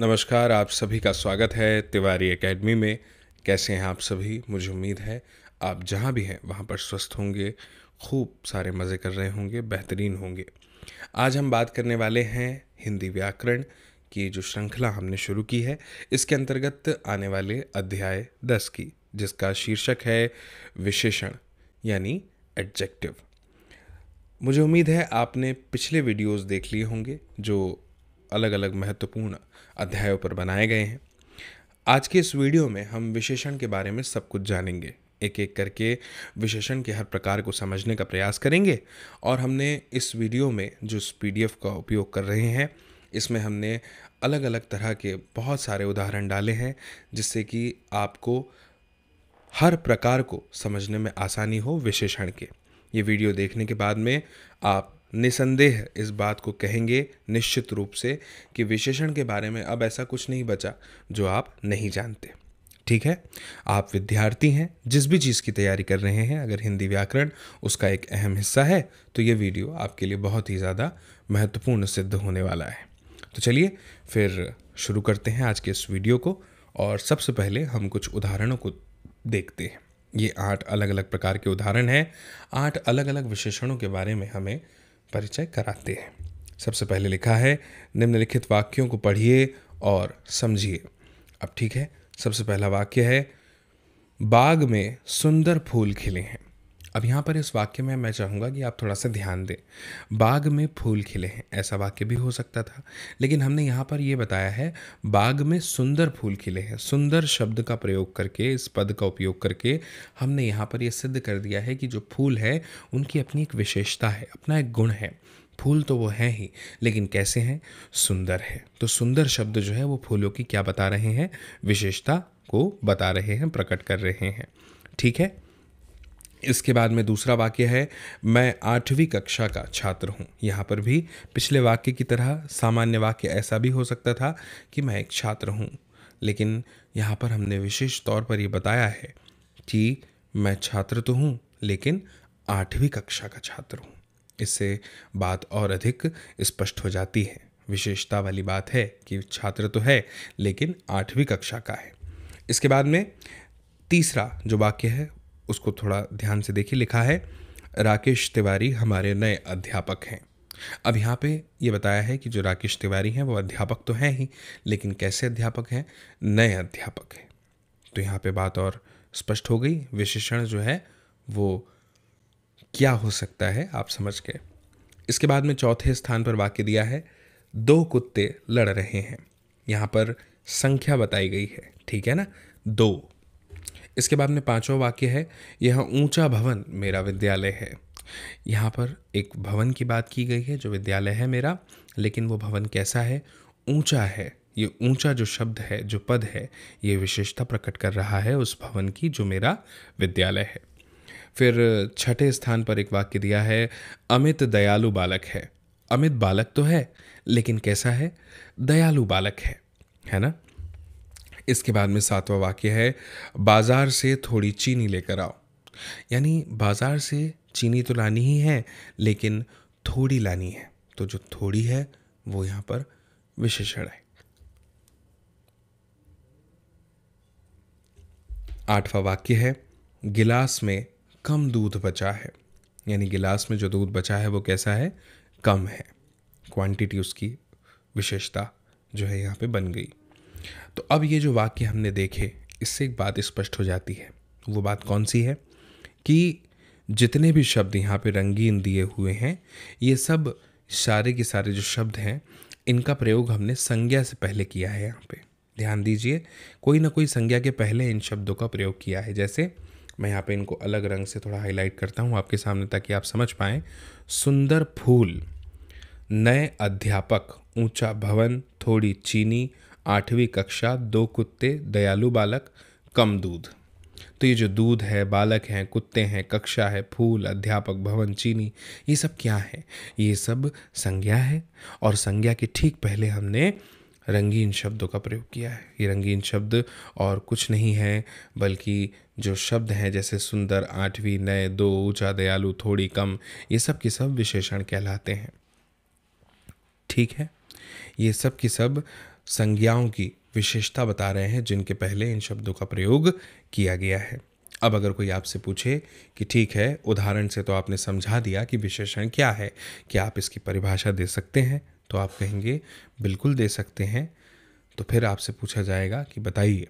नमस्कार आप सभी का स्वागत है तिवारी एकेडमी में कैसे हैं आप सभी मुझे उम्मीद है आप जहाँ भी हैं वहाँ पर स्वस्थ होंगे खूब सारे मज़े कर रहे होंगे बेहतरीन होंगे आज हम बात करने वाले हैं हिंदी व्याकरण की जो श्रृंखला हमने शुरू की है इसके अंतर्गत आने वाले अध्याय दस की जिसका शीर्षक है विशेषण यानी एडजेक्टिव मुझे उम्मीद है आपने पिछले वीडियोस देख लिए होंगे जो अलग अलग महत्वपूर्ण अध्यायों पर बनाए गए हैं आज के इस वीडियो में हम विशेषण के बारे में सब कुछ जानेंगे एक एक करके विशेषण के हर प्रकार को समझने का प्रयास करेंगे और हमने इस वीडियो में जो इस पी का उपयोग कर रहे हैं इसमें हमने अलग अलग तरह के बहुत सारे उदाहरण डाले हैं जिससे कि आपको हर प्रकार को समझने में आसानी हो विशेषण के ये वीडियो देखने के बाद में आप निसंदेह इस बात को कहेंगे निश्चित रूप से कि विशेषण के बारे में अब ऐसा कुछ नहीं बचा जो आप नहीं जानते ठीक है आप विद्यार्थी हैं जिस भी चीज़ की तैयारी कर रहे हैं अगर हिंदी व्याकरण उसका एक अहम हिस्सा है तो ये वीडियो आपके लिए बहुत ही ज़्यादा महत्वपूर्ण सिद्ध होने वाला है तो चलिए फिर शुरू करते हैं आज के इस वीडियो को और सबसे पहले हम कुछ उदाहरणों को देखते हैं ये आठ अलग अलग प्रकार के उदाहरण हैं आठ अलग अलग विशेषणों के बारे में हमें परिचय कराते हैं सबसे पहले लिखा है निम्नलिखित वाक्यों को पढ़िए और समझिए अब ठीक है सबसे पहला वाक्य है बाग में सुंदर फूल खिले हैं अब यहाँ पर इस वाक्य में मैं चाहूँगा कि आप थोड़ा सा ध्यान दें बाग में फूल खिले हैं ऐसा वाक्य भी हो सकता था लेकिन हमने यहाँ पर ये बताया है बाग में सुंदर फूल खिले हैं सुंदर शब्द का प्रयोग करके इस पद का उपयोग करके हमने यहाँ पर यह सिद्ध कर दिया है कि जो फूल है उनकी अपनी एक विशेषता है अपना एक गुण है फूल तो वो हैं ही लेकिन कैसे हैं सुंदर है तो सुंदर शब्द जो है वो फूलों की क्या बता रहे हैं विशेषता को बता रहे हैं प्रकट कर रहे हैं ठीक है इसके बाद में दूसरा वाक्य है मैं आठवीं कक्षा का छात्र हूँ यहाँ पर भी पिछले वाक्य की तरह सामान्य वाक्य ऐसा भी हो सकता था कि मैं एक छात्र हूँ लेकिन यहाँ पर हमने विशेष तौर पर ये बताया है कि मैं छात्र तो हूँ लेकिन आठवीं कक्षा का छात्र हूँ इससे बात और अधिक स्पष्ट हो जाती है विशेषता वाली बात है कि छात्र तो है लेकिन आठवीं कक्षा का है इसके बाद में तीसरा जो वाक्य है उसको थोड़ा ध्यान से देखिए लिखा है राकेश तिवारी हमारे नए अध्यापक हैं अब यहाँ पे ये बताया है कि जो राकेश तिवारी हैं वो अध्यापक तो हैं ही लेकिन कैसे अध्यापक हैं नए अध्यापक हैं तो यहाँ पे बात और स्पष्ट हो गई विशेषण जो है वो क्या हो सकता है आप समझ के इसके बाद में चौथे स्थान पर वाक्य दिया है दो कुत्ते लड़ रहे हैं यहाँ पर संख्या बताई गई है ठीक है ना दो इसके बाद में पांचवा वाक्य है यह ऊंचा भवन मेरा विद्यालय है यहाँ पर एक भवन की बात की गई है जो विद्यालय है मेरा लेकिन वो भवन कैसा है ऊंचा है ये ऊंचा जो शब्द है जो पद है ये विशेषता प्रकट कर रहा है उस भवन की जो मेरा विद्यालय है फिर छठे स्थान पर एक वाक्य दिया है अमित दयालु बालक है अमित बालक तो है लेकिन कैसा है दयालु बालक है है ना इसके बाद में सातवां वाक्य है बाज़ार से थोड़ी चीनी लेकर आओ यानी बाज़ार से चीनी तो लानी ही है लेकिन थोड़ी लानी है तो जो थोड़ी है वो यहाँ पर विशेषण है आठवा वाक्य है गिलास में कम दूध बचा है यानी गिलास में जो दूध बचा है वो कैसा है कम है क्वांटिटी उसकी विशेषता जो है यहाँ पे बन गई तो अब ये जो वाक्य हमने देखे इससे एक बात स्पष्ट हो जाती है वो बात कौन सी है कि जितने भी शब्द यहाँ पे रंगीन दिए हुए हैं ये सब सारे के सारे जो शब्द हैं इनका प्रयोग हमने संज्ञा से पहले किया है यहाँ पे ध्यान दीजिए कोई ना कोई संज्ञा के पहले इन शब्दों का प्रयोग किया है जैसे मैं यहाँ पे इनको अलग रंग से थोड़ा हाईलाइट करता हूँ आपके सामने ताकि आप समझ पाएँ सुंदर फूल नए अध्यापक ऊंचा भवन थोड़ी चीनी आठवीं कक्षा दो कुत्ते दयालु बालक कम दूध तो ये जो दूध है बालक हैं कुत्ते हैं कक्षा है फूल अध्यापक भवन चीनी ये सब क्या है ये सब संज्ञा है और संज्ञा के ठीक पहले हमने रंगीन शब्दों का प्रयोग किया है ये रंगीन शब्द और कुछ नहीं है बल्कि जो शब्द हैं जैसे सुंदर आठवीं नए दो ऊंचा दयालु थोड़ी कम ये सब के सब विशेषण कहलाते हैं ठीक है ये सब के सब संज्ञाओं की विशेषता बता रहे हैं जिनके पहले इन शब्दों का प्रयोग किया गया है अब अगर कोई आपसे पूछे कि ठीक है उदाहरण से तो आपने समझा दिया कि विशेषण क्या है क्या आप इसकी परिभाषा दे सकते हैं तो आप कहेंगे बिल्कुल दे सकते हैं तो फिर आपसे पूछा जाएगा कि बताइए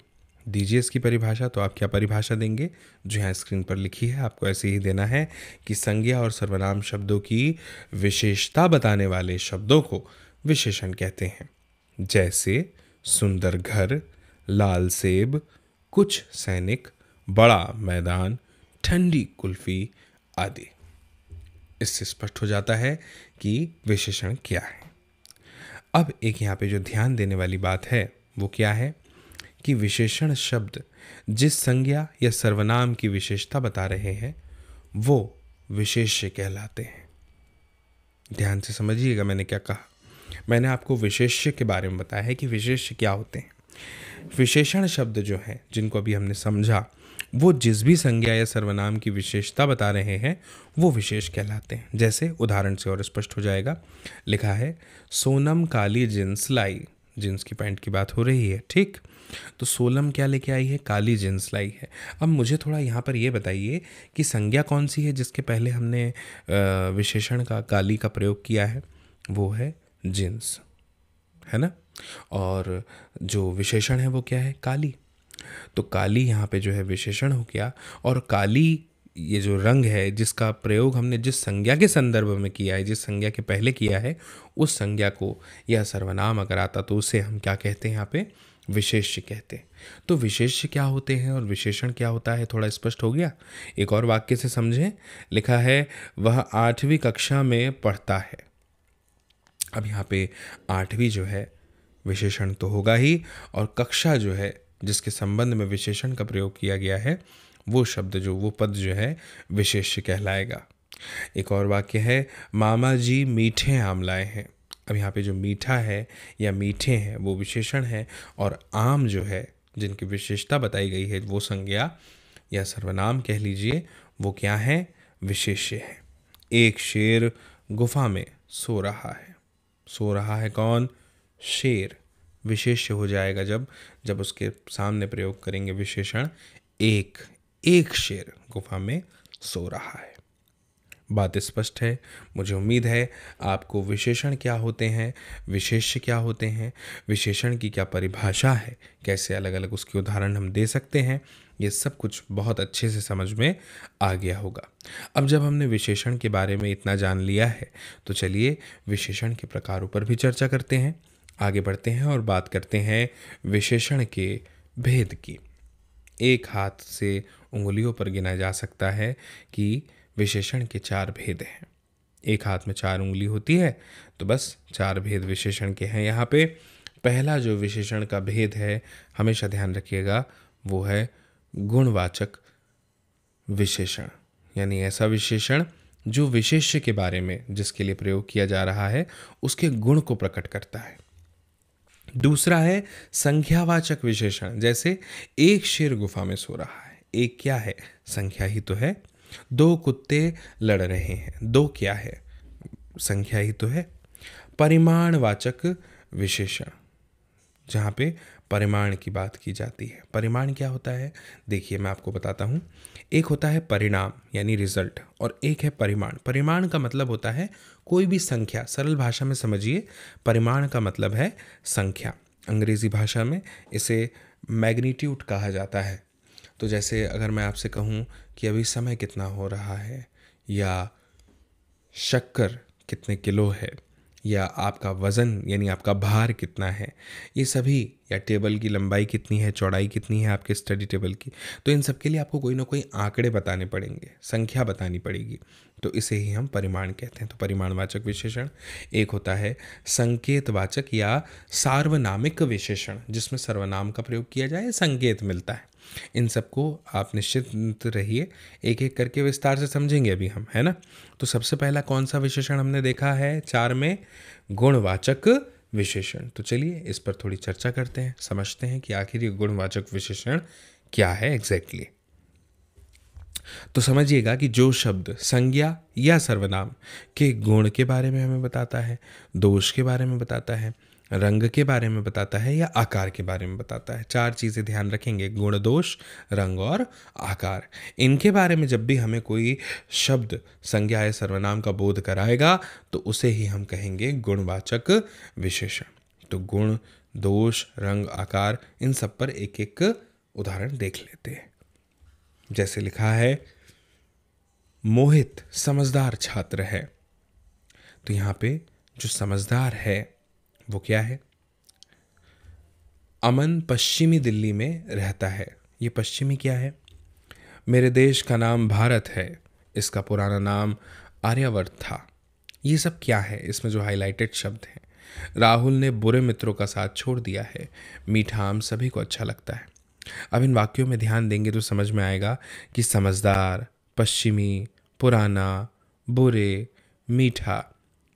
दीजिए इसकी परिभाषा तो आप क्या परिभाषा देंगे जो यहाँ स्क्रीन पर लिखी है आपको ऐसे ही देना है कि संज्ञा और सर्वनाम शब्दों की विशेषता बताने वाले शब्दों को विशेषण कहते हैं जैसे सुंदर घर लाल सेब कुछ सैनिक बड़ा मैदान ठंडी कुल्फी आदि इससे स्पष्ट हो जाता है कि विशेषण क्या है अब एक यहाँ पे जो ध्यान देने वाली बात है वो क्या है कि विशेषण शब्द जिस संज्ञा या सर्वनाम की विशेषता बता रहे हैं वो विशेष्य कहलाते हैं ध्यान से समझिएगा मैंने क्या कहा मैंने आपको विशेष्य के बारे में बताया है कि विशेष्य क्या होते हैं विशेषण शब्द जो है जिनको अभी हमने समझा वो जिस भी संज्ञा या सर्वनाम की विशेषता बता रहे हैं वो विशेष कहलाते हैं जैसे उदाहरण से और स्पष्ट हो जाएगा लिखा है सोनम काली जींस लाई जींस की पैंट की बात हो रही है ठीक तो सोलम क्या लेके आई है काली जींस लाई है अब मुझे थोड़ा यहाँ पर ये बताइए कि संज्ञा कौन सी है जिसके पहले हमने विशेषण का काली का प्रयोग किया है वो है जीन्स है ना और जो विशेषण है वो क्या है काली तो काली यहाँ पे जो है विशेषण हो गया और काली ये जो रंग है जिसका प्रयोग हमने जिस संज्ञा के संदर्भ में किया है जिस संज्ञा के पहले किया है उस संज्ञा को यह सर्वनाम अगर आता तो उसे हम क्या कहते हैं यहाँ पे विशेष्य कहते हैं तो विशेष्य क्या होते हैं और विशेषण क्या होता है थोड़ा स्पष्ट हो गया एक और वाक्य से समझें लिखा है वह आठवीं कक्षा में पढ़ता है अब यहाँ पे आठवीं जो है विशेषण तो होगा ही और कक्षा जो है जिसके संबंध में विशेषण का प्रयोग किया गया है वो शब्द जो वो पद जो है विशेष्य कहलाएगा एक और वाक्य है मामा जी मीठे आम लाए हैं अब यहाँ पे जो मीठा है या मीठे हैं वो विशेषण है और आम जो है जिनकी विशेषता बताई गई है वो संज्ञा या सर्वनाम कह लीजिए वो क्या है विशेष्य है एक शेर गुफा में सो रहा है सो रहा है कौन शेर विशेष्य हो जाएगा जब जब उसके सामने प्रयोग करेंगे विशेषण एक एक शेर गुफा में सो रहा है बात स्पष्ट है मुझे उम्मीद है आपको विशेषण क्या होते हैं विशेष्य क्या होते हैं विशेषण की क्या परिभाषा है कैसे अलग अलग उसके उदाहरण हम दे सकते हैं ये सब कुछ बहुत अच्छे से समझ में आ गया होगा अब जब हमने विशेषण के बारे में इतना जान लिया है तो चलिए विशेषण के प्रकारों पर भी चर्चा करते हैं आगे बढ़ते हैं और बात करते हैं विशेषण के भेद की एक हाथ से उंगलियों पर गिना जा सकता है कि विशेषण के चार भेद हैं एक हाथ में चार उंगली होती है तो बस चार भेद विशेषण के हैं यहाँ पे पहला जो विशेषण का भेद है हमेशा ध्यान रखिएगा वो है गुणवाचक विशेषण यानी ऐसा विशेषण जो विशेष्य के बारे में जिसके लिए प्रयोग किया जा रहा है उसके गुण को प्रकट करता है दूसरा है संख्यावाचक विशेषण जैसे एक शेर गुफा में सो रहा है एक क्या है संख्या ही तो है दो कुत्ते लड़ रहे हैं दो क्या है संख्या ही तो है परिमाणवाचक विशेषण जहाँ पे परिमाण की बात की जाती है परिमाण क्या होता है देखिए मैं आपको बताता हूँ एक होता है परिणाम यानी रिजल्ट और एक है परिमाण परिमाण का मतलब होता है कोई भी संख्या सरल भाषा में समझिए परिमाण का मतलब है संख्या अंग्रेज़ी भाषा में इसे मैग्नीट्यूड कहा जाता है तो जैसे अगर मैं आपसे कहूँ कि अभी समय कितना हो रहा है या शक्कर कितने किलो है या आपका वज़न यानी आपका भार कितना है ये सभी या टेबल की लंबाई कितनी है चौड़ाई कितनी है आपके स्टडी टेबल की तो इन सब के लिए आपको कोई ना कोई आंकड़े बताने पड़ेंगे संख्या बतानी पड़ेगी तो इसे ही हम परिमाण कहते हैं तो परिमाणवाचक विशेषण एक होता है संकेतवाचक या सार्वनामिक विशेषण जिसमें सर्वनाम का प्रयोग किया जाए संकेत मिलता है इन सबको आप निश्चित रहिए एक एक करके विस्तार से समझेंगे अभी हम है ना तो सबसे पहला कौन सा विशेषण हमने देखा है चार में गुणवाचक विशेषण तो चलिए इस पर थोड़ी चर्चा करते हैं समझते हैं कि आखिर ये गुणवाचक विशेषण क्या है एग्जैक्टली तो समझिएगा कि जो शब्द संज्ञा या सर्वनाम के गुण के बारे में हमें बताता है दोष के बारे में बताता है रंग के बारे में बताता है या आकार के बारे में बताता है चार चीज़ें ध्यान रखेंगे गुण दोष रंग और आकार इनके बारे में जब भी हमें कोई शब्द संज्ञा या सर्वनाम का बोध कराएगा तो उसे ही हम कहेंगे गुणवाचक विशेषण तो गुण दोष रंग आकार इन सब पर एक एक उदाहरण देख लेते हैं जैसे लिखा है मोहित समझदार छात्र है तो यहाँ पे जो समझदार है वो क्या है अमन पश्चिमी दिल्ली में रहता है ये पश्चिमी क्या है मेरे देश का नाम भारत है इसका पुराना नाम आर्यावर्त था ये सब क्या है इसमें जो हाईलाइटेड शब्द हैं राहुल ने बुरे मित्रों का साथ छोड़ दिया है मीठा आम सभी को अच्छा लगता है अब इन वाक्यों में ध्यान देंगे तो समझ में आएगा कि समझदार पश्चिमी पुराना बुरे मीठा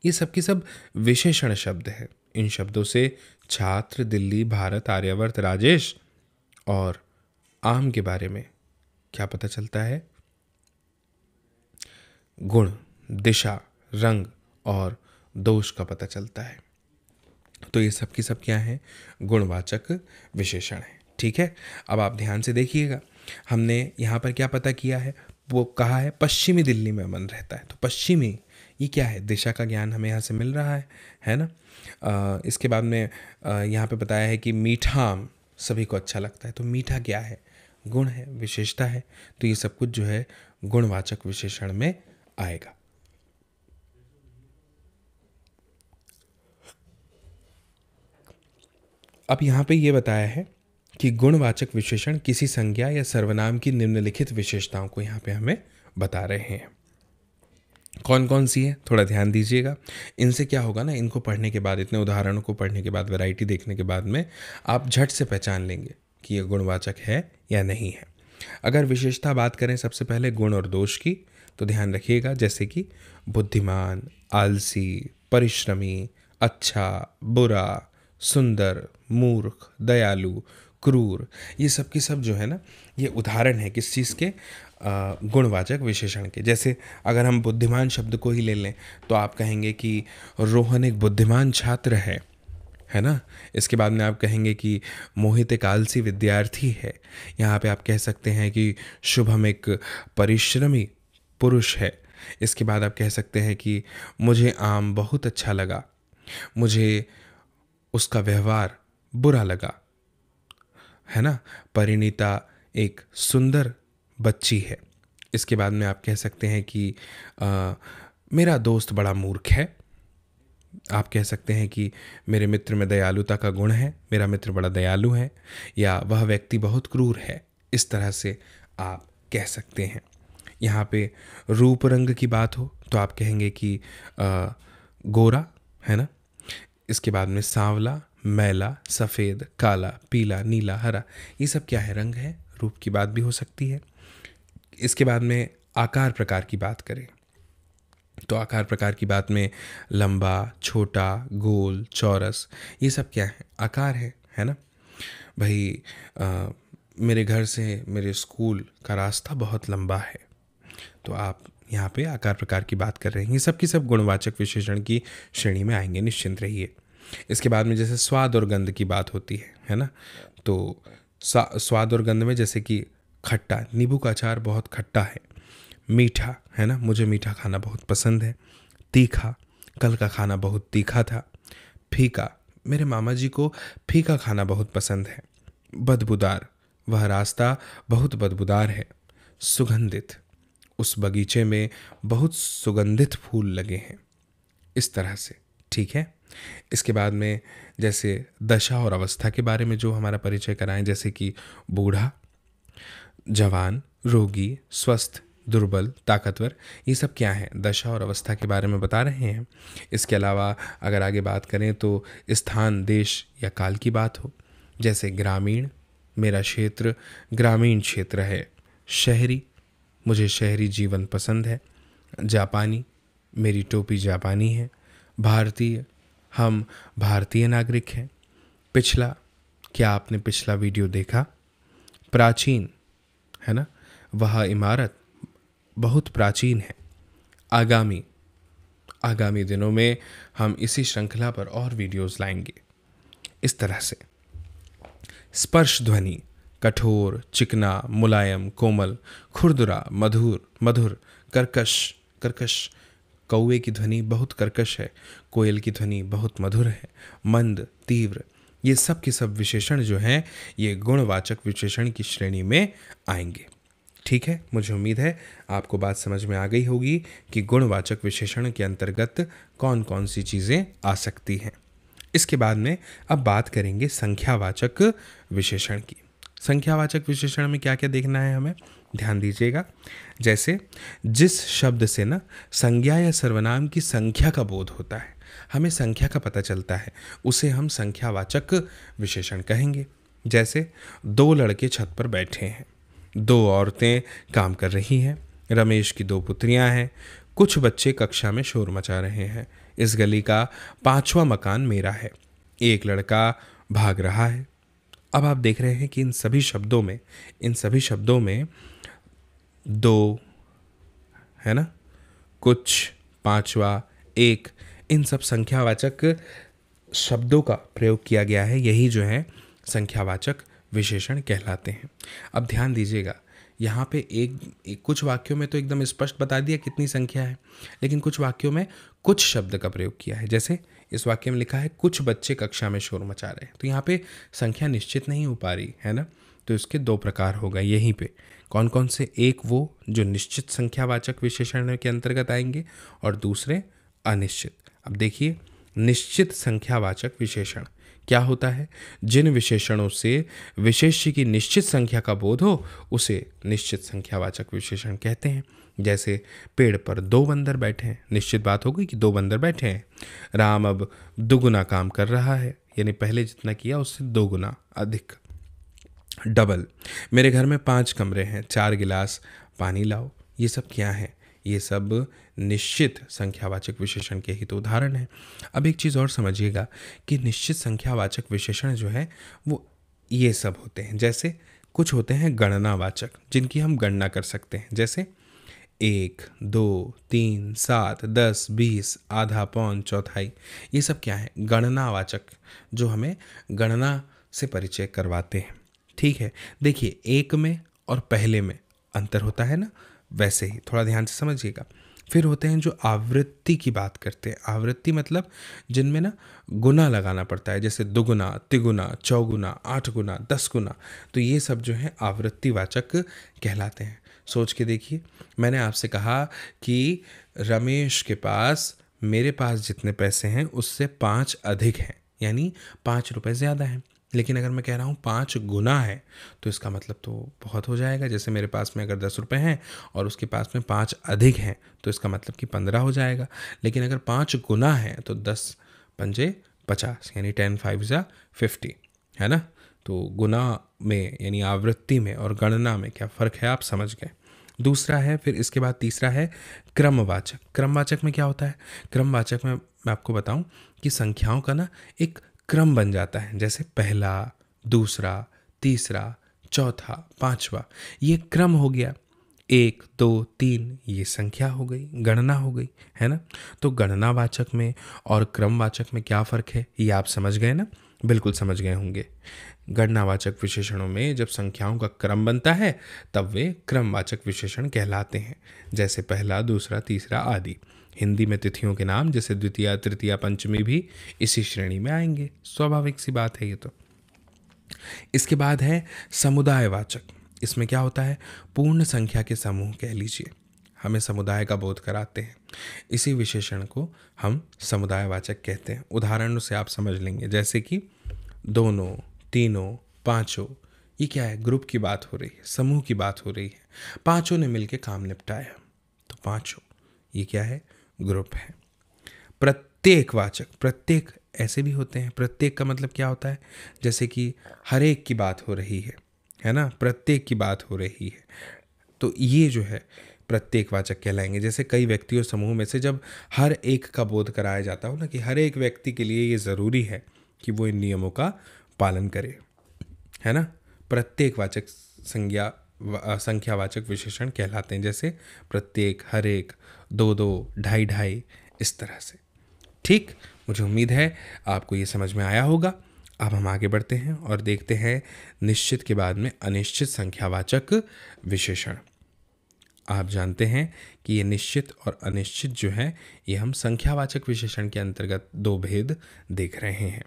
ये सब के सब विशेषण शब्द हैं इन शब्दों से छात्र दिल्ली भारत आर्यावर्त राजेश और आम के बारे में क्या पता चलता है गुण दिशा रंग और दोष का पता चलता है तो ये सब की सब क्या है गुणवाचक विशेषण है ठीक है अब आप ध्यान से देखिएगा हमने यहाँ पर क्या पता किया है वो कहा है पश्चिमी दिल्ली में अमन रहता है तो पश्चिमी ये क्या है दिशा का ज्ञान हमें यहाँ से मिल रहा है है ना आ, इसके बाद में यहाँ पे बताया है कि मीठा सभी को अच्छा लगता है तो मीठा क्या है गुण है विशेषता है तो ये सब कुछ जो है गुणवाचक विशेषण में आएगा अब यहाँ पे ये बताया है कि गुणवाचक विशेषण किसी संज्ञा या सर्वनाम की निम्नलिखित विशेषताओं को यहाँ पे हमें बता रहे हैं कौन कौन सी है थोड़ा ध्यान दीजिएगा इनसे क्या होगा ना इनको पढ़ने के बाद इतने उदाहरणों को पढ़ने के बाद वैरायटी देखने के बाद में आप झट से पहचान लेंगे कि यह गुणवाचक है या नहीं है अगर विशेषता बात करें सबसे पहले गुण और दोष की तो ध्यान रखिएगा जैसे कि बुद्धिमान आलसी परिश्रमी अच्छा बुरा सुंदर मूर्ख दयालु क्रूर ये सब की सब जो है ना ये उदाहरण है किस चीज़ के गुणवाचक विशेषण के जैसे अगर हम बुद्धिमान शब्द को ही ले लें तो आप कहेंगे कि रोहन एक बुद्धिमान छात्र है है ना इसके बाद में आप कहेंगे कि मोहित एक आलसी विद्यार्थी है यहाँ पे आप कह सकते हैं कि शुभम एक परिश्रमी पुरुष है इसके बाद आप कह सकते हैं कि मुझे आम बहुत अच्छा लगा मुझे उसका व्यवहार बुरा लगा है ना परिणीता एक सुंदर बच्ची है इसके बाद में आप कह सकते हैं कि आ, मेरा दोस्त बड़ा मूर्ख है आप कह सकते हैं कि मेरे मित्र में दयालुता का गुण है मेरा मित्र बड़ा दयालु है या वह व्यक्ति बहुत क्रूर है इस तरह से आप कह सकते हैं यहाँ पे रूप रंग की बात हो तो आप कहेंगे कि आ, गोरा है ना इसके बाद में सांवला मैला सफ़ेद काला पीला नीला हरा ये सब क्या है रंग है रूप की बात भी हो सकती है इसके बाद में आकार प्रकार की बात करें तो आकार प्रकार की बात में लंबा छोटा गोल चौरस ये सब क्या है आकार है है ना भाई आ, मेरे घर से मेरे स्कूल का रास्ता बहुत लंबा है तो आप यहाँ पे आकार प्रकार की बात कर रहे हैं ये सब की सब गुणवाचक विशेषण की श्रेणी में आएंगे निश्चिंत रहिए इसके बाद में जैसे स्वाद और गंध की बात होती है है ना तो स्वाद और गंध में जैसे कि खट्टा नींबू का अचार बहुत खट्टा है मीठा है ना मुझे मीठा खाना बहुत पसंद है तीखा कल का खाना बहुत तीखा था फीका मेरे मामा जी को फीका खाना बहुत पसंद है बदबूदार वह रास्ता बहुत बदबूदार है सुगंधित उस बगीचे में बहुत सुगंधित फूल लगे हैं इस तरह से ठीक है इसके बाद में जैसे दशा और अवस्था के बारे में जो हमारा परिचय कराएं जैसे कि बूढ़ा जवान रोगी स्वस्थ दुर्बल ताकतवर ये सब क्या है दशा और अवस्था के बारे में बता रहे हैं इसके अलावा अगर आगे बात करें तो स्थान देश या काल की बात हो जैसे ग्रामीण मेरा क्षेत्र ग्रामीण क्षेत्र है शहरी मुझे शहरी जीवन पसंद है जापानी मेरी टोपी जापानी है भारतीय हम भारतीय नागरिक हैं पिछला क्या आपने पिछला वीडियो देखा प्राचीन है ना वह इमारत बहुत प्राचीन है आगामी आगामी दिनों में हम इसी श्रृंखला पर और वीडियोस लाएंगे इस तरह से स्पर्श ध्वनि कठोर चिकना मुलायम कोमल खुरदुरा मधुर मधुर कर्कश कर्कश कौए की ध्वनि बहुत कर्कश है कोयल की ध्वनि बहुत मधुर है मंद तीव्र ये सब के सब विशेषण जो हैं ये गुणवाचक विशेषण की श्रेणी में आएंगे ठीक है मुझे उम्मीद है आपको बात समझ में आ गई होगी कि गुणवाचक विशेषण के अंतर्गत कौन कौन सी चीज़ें आ सकती हैं इसके बाद में अब बात करेंगे संख्यावाचक विशेषण की संख्यावाचक विशेषण में क्या क्या देखना है हमें ध्यान दीजिएगा जैसे जिस शब्द से ना संज्ञा या सर्वनाम की संख्या का बोध होता है हमें संख्या का पता चलता है उसे हम संख्यावाचक विशेषण कहेंगे जैसे दो लड़के छत पर बैठे हैं दो औरतें काम कर रही हैं रमेश की दो पुत्रियां हैं कुछ बच्चे कक्षा में शोर मचा रहे हैं इस गली का पांचवा मकान मेरा है एक लड़का भाग रहा है अब आप देख रहे हैं कि इन सभी शब्दों में इन सभी शब्दों में दो है ना कुछ पांचवा एक इन सब संख्यावाचक शब्दों का प्रयोग किया गया है यही जो है संख्यावाचक विशेषण कहलाते हैं अब ध्यान दीजिएगा यहाँ पे एक, एक कुछ वाक्यों में तो एकदम स्पष्ट बता दिया कितनी संख्या है लेकिन कुछ वाक्यों में कुछ शब्द का प्रयोग किया है जैसे इस वाक्य में लिखा है कुछ बच्चे कक्षा में शोर मचा रहे हैं तो यहाँ पे संख्या निश्चित नहीं हो पा रही है ना तो इसके दो प्रकार हो गए यहीं पे कौन कौन से एक वो जो निश्चित संख्यावाचक विशेषण के अंतर्गत आएंगे और दूसरे अनिश्चित अब देखिए निश्चित संख्यावाचक विशेषण क्या होता है जिन विशेषणों से विशेष्य की निश्चित संख्या का बोध हो उसे निश्चित संख्यावाचक विशेषण कहते हैं जैसे पेड़ पर दो बंदर बैठे हैं निश्चित बात हो गई कि दो बंदर बैठे हैं राम अब दुगुना काम कर रहा है यानी पहले जितना किया उससे दो गुना अधिक डबल मेरे घर में पांच कमरे हैं चार गिलास पानी लाओ ये सब क्या है ये सब निश्चित संख्यावाचक विशेषण के ही तो उदाहरण हैं अब एक चीज़ और समझिएगा कि निश्चित संख्यावाचक विशेषण जो है वो ये सब होते हैं जैसे कुछ होते हैं गणनावाचक जिनकी हम गणना कर सकते हैं जैसे एक दो तीन सात दस बीस आधा पौन चौथाई ये सब क्या है गणनावाचक जो हमें गणना से परिचय करवाते हैं ठीक है देखिए एक में और पहले में अंतर होता है ना वैसे ही थोड़ा ध्यान से समझिएगा फिर होते हैं जो आवृत्ति की बात करते हैं आवृत्ति मतलब जिनमें ना गुना लगाना पड़ता है जैसे दुगुना तिगुना चौगुना आठ गुना दस गुना तो ये सब जो है आवृत्तिवाचक कहलाते हैं सोच के देखिए मैंने आपसे कहा कि रमेश के पास मेरे पास जितने पैसे हैं उससे पाँच अधिक हैं यानी पाँच रुपये ज़्यादा हैं लेकिन अगर मैं कह रहा हूँ पाँच गुना है तो इसका मतलब तो बहुत हो जाएगा जैसे मेरे पास में अगर दस रुपये हैं और उसके पास में पाँच अधिक हैं तो इसका मतलब कि पंद्रह हो जाएगा लेकिन अगर पाँच गुना है तो दस पंजे पचास यानी टेन फाइव ज़ा फिफ्टी है ना तो गुना में यानी आवृत्ति में और गणना में क्या फ़र्क है आप समझ गए दूसरा है फिर इसके बाद तीसरा है क्रमवाचक क्रमवाचक में क्या होता है क्रमवाचक में मैं आपको बताऊं कि संख्याओं का ना एक क्रम बन जाता है जैसे पहला दूसरा तीसरा चौथा पांचवा ये क्रम हो गया एक दो तीन ये संख्या हो गई गणना हो गई है ना तो गणनावाचक में और क्रमवाचक में क्या फ़र्क है ये आप समझ गए ना बिल्कुल समझ गए होंगे गणनावाचक विशेषणों में जब संख्याओं का क्रम बनता है तब वे क्रमवाचक विशेषण कहलाते हैं जैसे पहला दूसरा तीसरा आदि हिंदी में तिथियों के नाम जैसे द्वितीय तृतीया पंचमी भी इसी श्रेणी में आएंगे स्वाभाविक सी बात है ये तो इसके बाद है समुदायवाचक इसमें क्या होता है पूर्ण संख्या के समूह कह लीजिए हमें समुदाय का बोध कराते हैं इसी विशेषण को हम समुदायवाचक कहते हैं उदाहरणों से आप समझ लेंगे जैसे कि दोनों तीनों पाँचों ये क्या है ग्रुप की बात हो रही है समूह की बात हो रही है पाँचों ने मिलकर काम निपटाया तो पाँचों ये क्या है ग्रुप है प्रत्येक वाचक प्रत्येक ऐसे भी होते हैं प्रत्येक का मतलब क्या होता है जैसे कि हर एक की बात हो रही है है ना प्रत्येक की बात हो रही है तो ये जो है प्रत्येक वाचक कहलाएंगे जैसे कई व्यक्तियों समूह में से जब हर एक का बोध कराया जाता हो ना कि हर एक व्यक्ति के लिए ये ज़रूरी है कि वो इन नियमों का पालन करे है ना प्रत्येक वाचक संज्ञा संख्यावाचक विशेषण कहलाते हैं जैसे प्रत्येक हर एक दो दो ढाई ढाई इस तरह से ठीक मुझे उम्मीद है आपको ये समझ में आया होगा अब हम आगे बढ़ते हैं और देखते हैं निश्चित के बाद में अनिश्चित संख्यावाचक विशेषण आप जानते हैं कि ये निश्चित और अनिश्चित जो है ये हम संख्यावाचक विशेषण के अंतर्गत दो भेद देख रहे हैं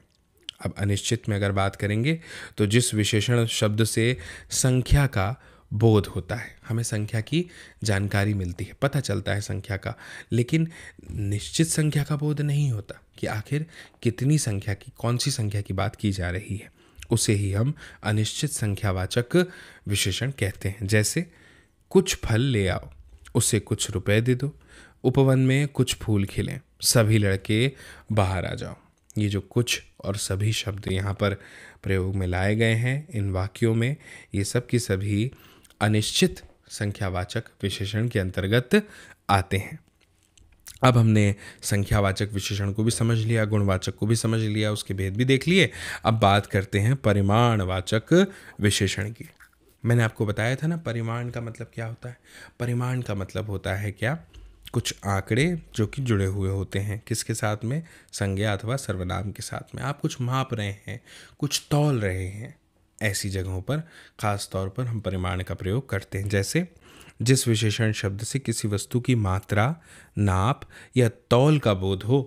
अब अनिश्चित में अगर बात करेंगे तो जिस विशेषण शब्द से संख्या का बोध होता है हमें संख्या की जानकारी मिलती है पता चलता है संख्या का लेकिन निश्चित संख्या का बोध नहीं होता कि आखिर कितनी संख्या की कौन सी संख्या की बात की जा रही है उसे ही हम अनिश्चित संख्यावाचक विशेषण कहते हैं जैसे कुछ फल ले आओ उसे कुछ रुपए दे दो उपवन में कुछ फूल खिलें सभी लड़के बाहर आ जाओ ये जो कुछ और सभी शब्द यहाँ पर प्रयोग में लाए गए हैं इन वाक्यों में ये सब की सभी अनिश्चित संख्यावाचक विशेषण के अंतर्गत आते हैं अब हमने संख्यावाचक विशेषण को भी समझ लिया गुणवाचक को भी समझ लिया उसके भेद भी देख लिए अब बात करते हैं परिमाणवाचक विशेषण की मैंने आपको बताया था ना परिमाण का मतलब क्या होता है परिमाण का मतलब होता है क्या कुछ आंकड़े जो कि जुड़े हुए होते हैं किसके साथ में संज्ञा अथवा सर्वनाम के साथ में आप कुछ माप रहे हैं कुछ तौल रहे हैं ऐसी जगहों पर ख़ास तौर पर हम परिमाण का प्रयोग करते हैं जैसे जिस विशेषण शब्द से किसी वस्तु की मात्रा नाप या तौल का बोध हो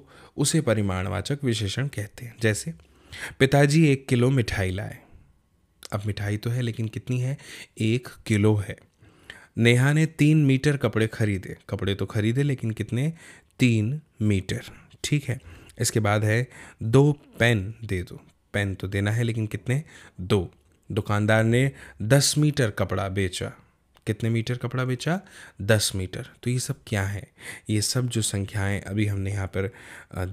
उसे परिमाणवाचक विशेषण कहते हैं जैसे पिताजी एक किलो मिठाई लाए अब मिठाई तो है लेकिन कितनी है एक किलो है नेहा ने तीन मीटर कपड़े खरीदे कपड़े तो खरीदे लेकिन कितने तीन मीटर ठीक है इसके बाद है दो पेन दे दो पेन तो देना है लेकिन कितने दो दुकानदार ने दस मीटर कपड़ा बेचा कितने मीटर कपड़ा बेचा दस मीटर तो ये सब क्या है ये सब जो संख्याएं अभी हमने यहाँ पर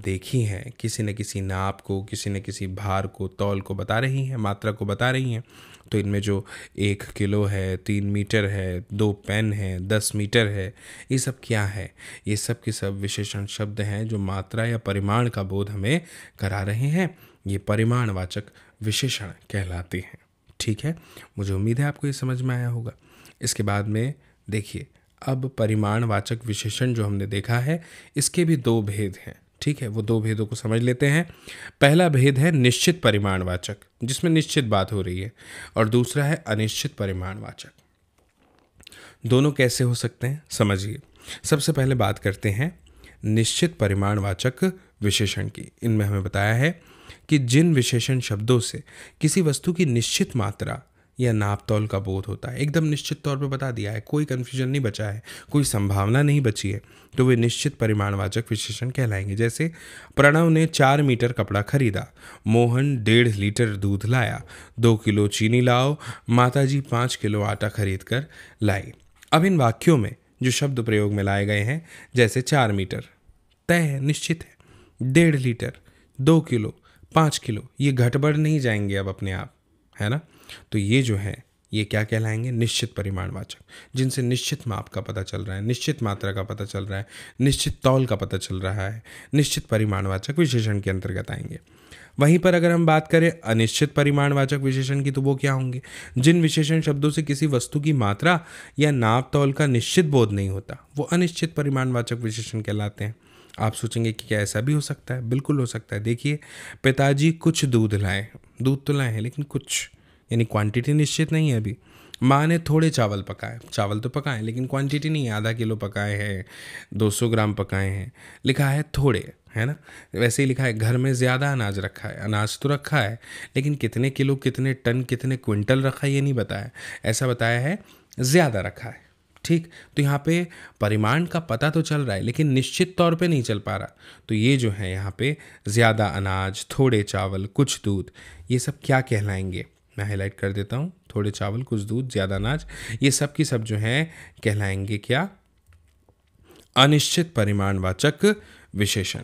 देखी हैं किसी न किसी नाप को किसी न किसी भार को तौल को बता रही हैं मात्रा को बता रही हैं तो इनमें जो एक किलो है तीन मीटर है दो पेन है दस मीटर है ये सब क्या है ये सब के सब विशेषण शब्द हैं जो मात्रा या परिमाण का बोध हमें करा रहे हैं ये परिमाणवाचक विशेषण कहलाते हैं ठीक है मुझे उम्मीद है आपको ये समझ में आया होगा इसके बाद में देखिए अब परिमाणवाचक विशेषण जो हमने देखा है इसके भी दो भेद हैं ठीक है वो दो भेदों को समझ लेते हैं पहला भेद है निश्चित परिमाणवाचक जिसमें निश्चित बात हो रही है और दूसरा है अनिश्चित परिमाणवाचक दोनों कैसे हो सकते हैं समझिए सबसे पहले बात करते हैं निश्चित परिमाणवाचक विशेषण की इनमें हमें बताया है कि जिन विशेषण शब्दों से किसी वस्तु की निश्चित मात्रा या नाप तौल का बोध होता है एकदम निश्चित तौर पर बता दिया है कोई कन्फ्यूजन नहीं बचा है कोई संभावना नहीं बची है तो वे निश्चित परिमाणवाचक विशेषण कहलाएंगे जैसे प्रणव ने चार मीटर कपड़ा खरीदा मोहन डेढ़ लीटर दूध लाया दो किलो चीनी लाओ माता जी पाँच किलो आटा खरीद कर लाई अब इन वाक्यों में जो शब्द प्रयोग में लाए गए हैं जैसे चार मीटर तय है निश्चित है डेढ़ लीटर दो किलो पाँच किलो ये घट बढ़ नहीं जाएंगे अब अपने आप है ना तो ये जो है ये क्या कहलाएंगे निश्चित परिमाणवाचक जिनसे निश्चित माप का पता चल रहा है निश्चित मात्रा का पता चल रहा है निश्चित तौल का पता चल रहा है निश्चित परिमाणवाचक विशेषण के अंतर्गत आएंगे वहीं पर अगर हम बात करें अनिश्चित परिमाणवाचक विशेषण की तो वो क्या होंगे जिन विशेषण शब्दों से किसी वस्तु की मात्रा या नाप तौल का निश्चित बोध नहीं होता वो अनिश्चित परिमाणवाचक विशेषण कहलाते हैं आप सोचेंगे कि क्या ऐसा भी हो सकता है बिल्कुल हो सकता है देखिए पिताजी कुछ दूध लाए दूध तो लाए हैं लेकिन कुछ यानी क्वांटिटी निश्चित नहीं है अभी माँ ने थोड़े चावल पकाए चावल तो पकाए लेकिन क्वांटिटी नहीं आधा किलो पकाए हैं 200 ग्राम पकाए हैं लिखा है थोड़े है ना वैसे ही लिखा है घर में ज़्यादा अनाज रखा है अनाज तो रखा है लेकिन कितने किलो कितने टन कितने क्विंटल रखा है ये नहीं बताया ऐसा बताया है ज़्यादा रखा है ठीक तो यहाँ पे परिमाण का पता तो चल रहा है लेकिन निश्चित तौर पे नहीं चल पा रहा तो ये जो है यहाँ पे ज़्यादा अनाज थोड़े चावल कुछ दूध ये सब क्या कहलाएंगे मैं हाईलाइट कर देता हूँ थोड़े चावल कुछ दूध ज़्यादा अनाज ये सब की सब जो है कहलाएंगे क्या अनिश्चित परिमाणवाचक विशेषण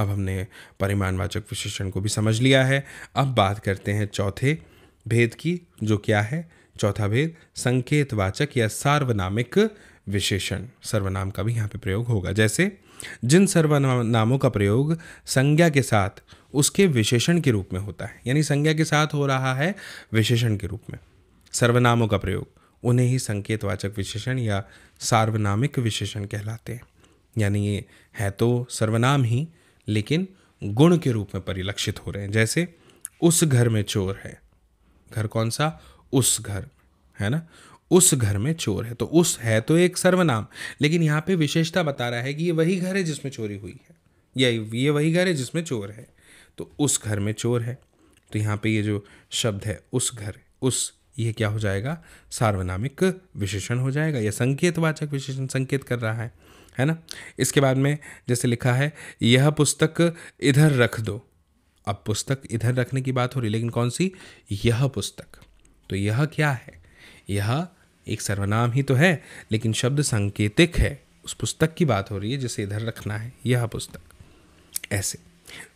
अब हमने परिमाणवाचक विशेषण को भी समझ लिया है अब बात करते हैं चौथे भेद की जो क्या है चौथा भेद संकेतवाचक या सार्वनामिक विशेषण सर्वनाम का भी यहाँ पे प्रयोग होगा जैसे जिन सर्वनामों का प्रयोग संज्ञा के साथ उसके विशेषण के रूप में होता है यानी संज्ञा के साथ हो रहा है विशेषण के रूप में सर्वनामों का प्रयोग उन्हें ही संकेतवाचक विशेषण या सार्वनामिक विशेषण कहलाते हैं यानी ये है तो सर्वनाम ही लेकिन गुण के रूप में परिलक्षित हो रहे हैं जैसे उस घर में चोर है घर कौन सा उस घर है ना उस घर में चोर है तो उस है तो एक सर्वनाम लेकिन यहाँ पे विशेषता बता रहा है कि ये वही घर है जिसमें चोरी हुई है या ये वही घर है जिसमें चोर है तो उस घर में चोर है तो यहाँ पे ये जो शब्द है उस घर उस ये क्या हो जाएगा सार्वनामिक विशेषण हो जाएगा या संकेतवाचक विशेषण संकेत कर रहा है है ना इसके बाद में जैसे लिखा है यह पुस्तक इधर रख दो अब पुस्तक इधर रखने की बात हो रही लेकिन कौन सी यह पुस्तक तो यह क्या है यह एक सर्वनाम ही तो है लेकिन शब्द सांकेतिक है उस पुस्तक की बात हो रही है जिसे इधर रखना है यह पुस्तक ऐसे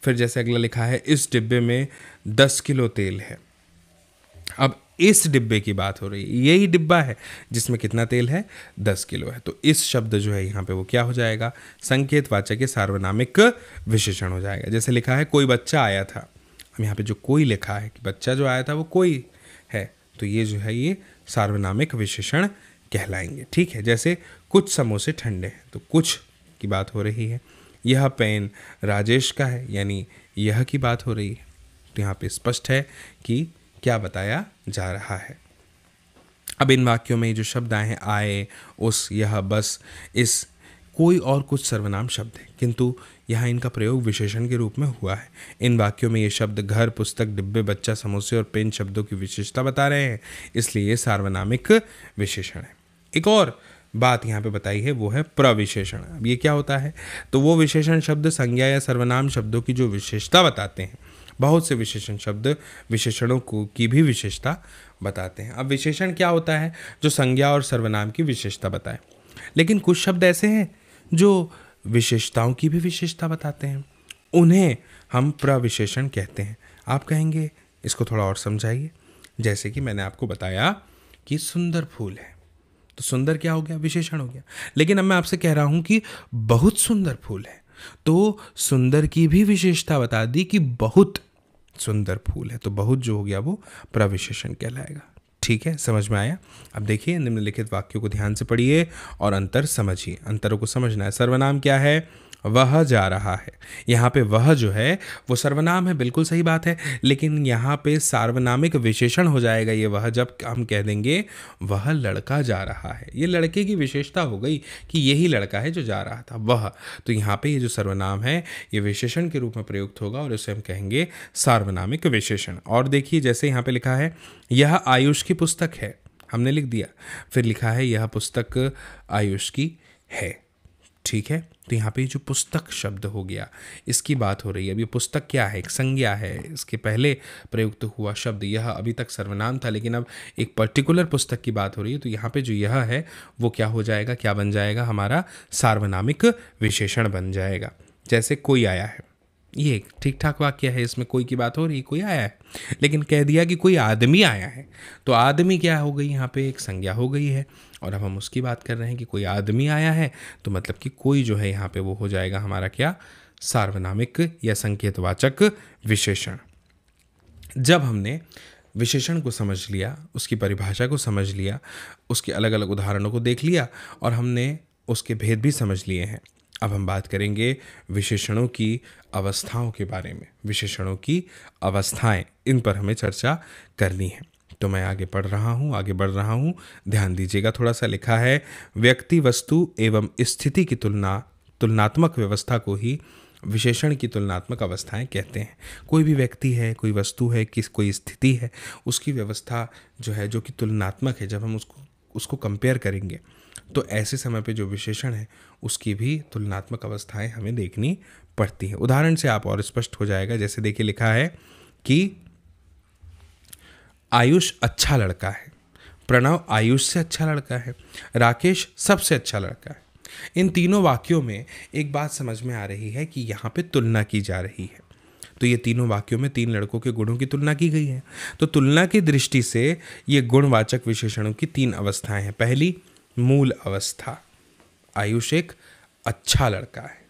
फिर जैसे अगला लिखा है इस डिब्बे में दस किलो तेल है अब इस डिब्बे की बात हो रही है यही डिब्बा है जिसमें कितना तेल है दस किलो है तो इस शब्द जो है यहाँ पे वो क्या हो जाएगा संकेत वाचक के सार्वनामिक विशेषण हो जाएगा जैसे लिखा है कोई बच्चा आया था अब यहाँ पे जो कोई लिखा है कि बच्चा जो आया था वो कोई तो ये जो है ये सार्वनामिक विशेषण कहलाएंगे ठीक है जैसे कुछ समोसे ठंडे हैं तो कुछ की बात हो रही है यह पेन राजेश का है यानी यह की बात हो रही है तो यहाँ पे स्पष्ट है कि क्या बताया जा रहा है अब इन वाक्यों में जो शब्द आए हैं आए उस यह बस इस कोई और कुछ सर्वनाम शब्द है किंतु यहाँ इनका प्रयोग विशेषण के रूप में हुआ है इन वाक्यों में ये शब्द घर पुस्तक डिब्बे बच्चा समोसे और पेन शब्दों की विशेषता बता रहे हैं इसलिए ये सार्वनामिक विशेषण है एक और बात यहाँ पे बताई है वो है प्रविशेषण अब ये क्या होता है तो वो विशेषण शब्द संज्ञा या सर्वनाम शब्दों की जो विशेषता बताते हैं बहुत से विशेषण शब्द विशेषणों को की भी विशेषता बताते हैं अब विशेषण क्या होता है जो संज्ञा और सर्वनाम की विशेषता बताए लेकिन कुछ शब्द ऐसे हैं जो विशेषताओं की भी विशेषता बताते हैं उन्हें हम प्रविशेषण कहते हैं आप कहेंगे इसको थोड़ा और समझाइए जैसे कि मैंने आपको बताया कि सुंदर फूल है तो सुंदर क्या हो गया विशेषण हो गया लेकिन अब मैं आपसे कह रहा हूँ कि बहुत सुंदर फूल है तो सुंदर की भी विशेषता बता दी कि बहुत सुंदर फूल है तो बहुत जो हो गया वो प्रविशेषण कहलाएगा ठीक है समझ में आया अब देखिए निम्नलिखित वाक्यों को ध्यान से पढ़िए और अंतर समझिए अंतरों को समझना है सर्वनाम क्या है वह जा रहा है यहाँ पे वह जो है वो सर्वनाम है बिल्कुल सही बात है लेकिन यहाँ पे सार्वनामिक विशेषण हो जाएगा ये वह जब हम कह देंगे वह लड़का जा रहा है ये लड़के की विशेषता हो गई कि यही लड़का है जो जा रहा था वह तो यहाँ पे ये जो सर्वनाम है ये विशेषण के रूप में प्रयुक्त होगा और इसे हम कहेंगे सार्वनामिक विशेषण और देखिए जैसे यहाँ पे लिखा है यह आयुष की पुस्तक है हमने लिख दिया फिर लिखा है यह पुस्तक आयुष की है ठीक है तो यहाँ पे जो पुस्तक शब्द हो गया इसकी बात हो रही है अब ये पुस्तक क्या है एक संज्ञा है इसके पहले प्रयुक्त हुआ शब्द यह अभी तक सर्वनाम था लेकिन अब एक पर्टिकुलर पुस्तक की बात हो रही है तो यहाँ पे जो यह है वो क्या हो जाएगा क्या बन जाएगा हमारा सार्वनामिक विशेषण बन जाएगा जैसे कोई आया है ये एक ठीक ठाक वाक्य है इसमें कोई की बात हो रही है कोई आया है लेकिन कह दिया कि कोई आदमी आया है तो आदमी क्या हो गई यहाँ पे एक संज्ञा हो गई है और अब हम उसकी बात कर रहे हैं कि कोई आदमी आया है तो मतलब कि कोई जो है यहाँ पे वो हो जाएगा हमारा क्या सार्वनामिक या संकेतवाचक विशेषण जब हमने विशेषण को समझ लिया उसकी परिभाषा को समझ लिया उसके अलग अलग उदाहरणों को देख लिया और हमने उसके भेद भी समझ लिए हैं अब हम बात करेंगे विशेषणों की अवस्थाओं के बारे में विशेषणों की अवस्थाएं इन पर हमें चर्चा करनी है तो मैं आगे पढ़ रहा हूँ आगे बढ़ रहा हूँ ध्यान दीजिएगा थोड़ा सा लिखा है व्यक्ति वस्तु एवं स्थिति की तुलना तुलनात्मक व्यवस्था को ही विशेषण की तुलनात्मक अवस्थाएं कहते हैं कोई भी व्यक्ति है कोई वस्तु है किस कोई स्थिति है उसकी व्यवस्था जो है जो कि तुलनात्मक है जब हम उसको उसको कंपेयर करेंगे तो ऐसे समय पे जो विशेषण है उसकी भी तुलनात्मक अवस्थाएं हमें देखनी पड़ती हैं उदाहरण से आप और स्पष्ट हो जाएगा जैसे देखिए लिखा है कि आयुष अच्छा लड़का है प्रणव आयुष से अच्छा लड़का है राकेश सबसे अच्छा लड़का है इन तीनों वाक्यों में एक बात समझ में आ रही है कि यहाँ पे तुलना की जा रही है तो ये तीनों वाक्यों में तीन लड़कों के गुणों की तुलना की गई है तो तुलना की दृष्टि से ये गुणवाचक विशेषणों की तीन अवस्थाएं हैं पहली मूल अवस्था आयुष एक अच्छा लड़का है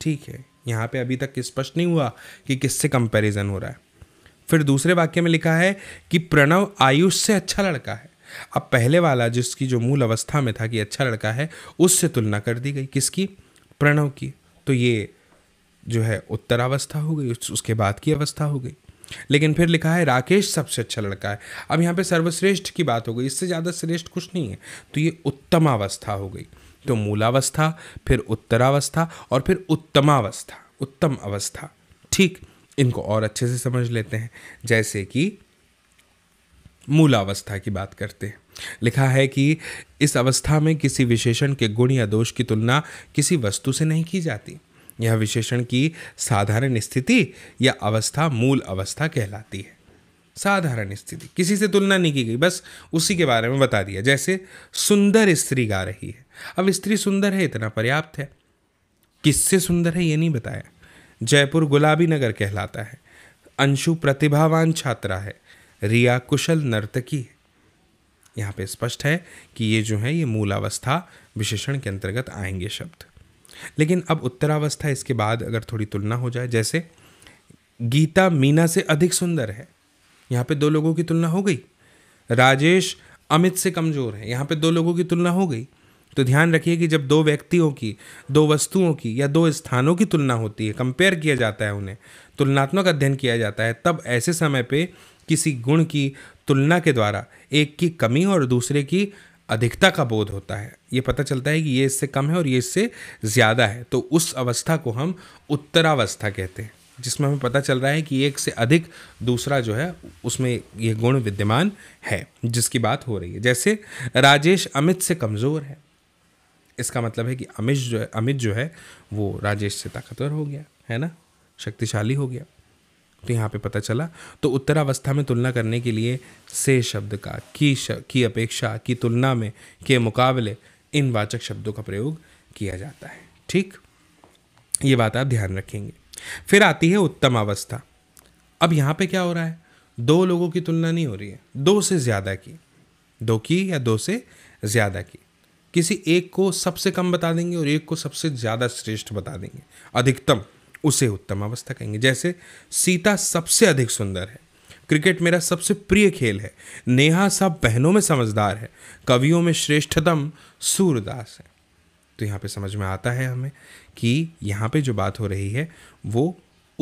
ठीक है यहाँ पे अभी तक स्पष्ट नहीं हुआ कि किससे कंपैरिजन हो रहा है फिर दूसरे वाक्य में लिखा है कि प्रणव आयुष से अच्छा लड़का है अब पहले वाला जिसकी जो मूल अवस्था में था कि अच्छा लड़का है उससे तुलना कर दी गई किसकी प्रणव की तो ये जो है उत्तरावस्था हो गई उसके बाद की अवस्था हो गई लेकिन फिर लिखा है राकेश सबसे अच्छा लड़का है अब यहाँ पे सर्वश्रेष्ठ की बात हो गई इससे ज़्यादा श्रेष्ठ कुछ नहीं है तो ये उत्तमावस्था हो गई तो मूलावस्था फिर उत्तरावस्था और फिर उत्तमावस्था उत्तम अवस्था ठीक इनको और अच्छे से समझ लेते हैं जैसे कि मूलावस्था की बात करते हैं लिखा है कि इस अवस्था में किसी विशेषण के गुण या दोष की तुलना किसी वस्तु से नहीं की जाती यह विशेषण की साधारण स्थिति या अवस्था मूल अवस्था कहलाती है साधारण स्थिति किसी से तुलना नहीं की गई बस उसी के बारे में बता दिया जैसे सुंदर स्त्री गा रही है अब स्त्री सुंदर है इतना पर्याप्त है किससे सुंदर है ये नहीं बताया जयपुर गुलाबी नगर कहलाता है अंशु प्रतिभावान छात्रा है रिया कुशल नर्तकी है यहाँ पे स्पष्ट है कि ये जो है ये मूलावस्था विशेषण के अंतर्गत आएंगे शब्द लेकिन अब उत्तरावस्था इसके बाद अगर थोड़ी तुलना हो जाए जैसे गीता मीना से अधिक सुंदर है यहाँ पे दो लोगों की तुलना हो गई राजेश अमित से कमज़ोर है यहाँ पे दो लोगों की तुलना हो गई तो ध्यान रखिए कि जब दो व्यक्तियों की दो वस्तुओं की या दो स्थानों की तुलना होती है कंपेयर किया जाता है उन्हें तुलनात्मक अध्ययन किया जाता है तब ऐसे समय पे किसी गुण की तुलना के द्वारा एक की कमी और दूसरे की अधिकता का बोध होता है ये पता चलता है कि ये इससे कम है और ये इससे ज़्यादा है तो उस अवस्था को हम उत्तरावस्था कहते हैं जिसमें हमें पता चल रहा है कि एक से अधिक दूसरा जो है उसमें ये गुण विद्यमान है जिसकी बात हो रही है जैसे राजेश अमित से कमज़ोर है इसका मतलब है कि अमित जो है अमित जो है वो राजेश से ताकतवर हो गया है ना शक्तिशाली हो गया तो यहाँ पे पता चला तो उत्तरावस्था में तुलना करने के लिए से शब्द का की श, की अपेक्षा की तुलना में के मुकाबले इन वाचक शब्दों का प्रयोग किया जाता है ठीक ये बात आप ध्यान रखेंगे फिर आती है उत्तम अवस्था अब यहाँ पे क्या हो रहा है दो लोगों की तुलना नहीं हो रही है दो से ज़्यादा की दो की या दो से ज़्यादा की किसी एक को सबसे कम बता देंगे और एक को सबसे ज़्यादा श्रेष्ठ बता देंगे अधिकतम उसे उत्तम अवस्था कहेंगे जैसे सीता सबसे अधिक सुंदर है क्रिकेट मेरा सबसे प्रिय खेल है नेहा सब बहनों में समझदार है कवियों में श्रेष्ठतम सूरदास है तो यहाँ पे समझ में आता है हमें कि यहाँ पे जो बात हो रही है वो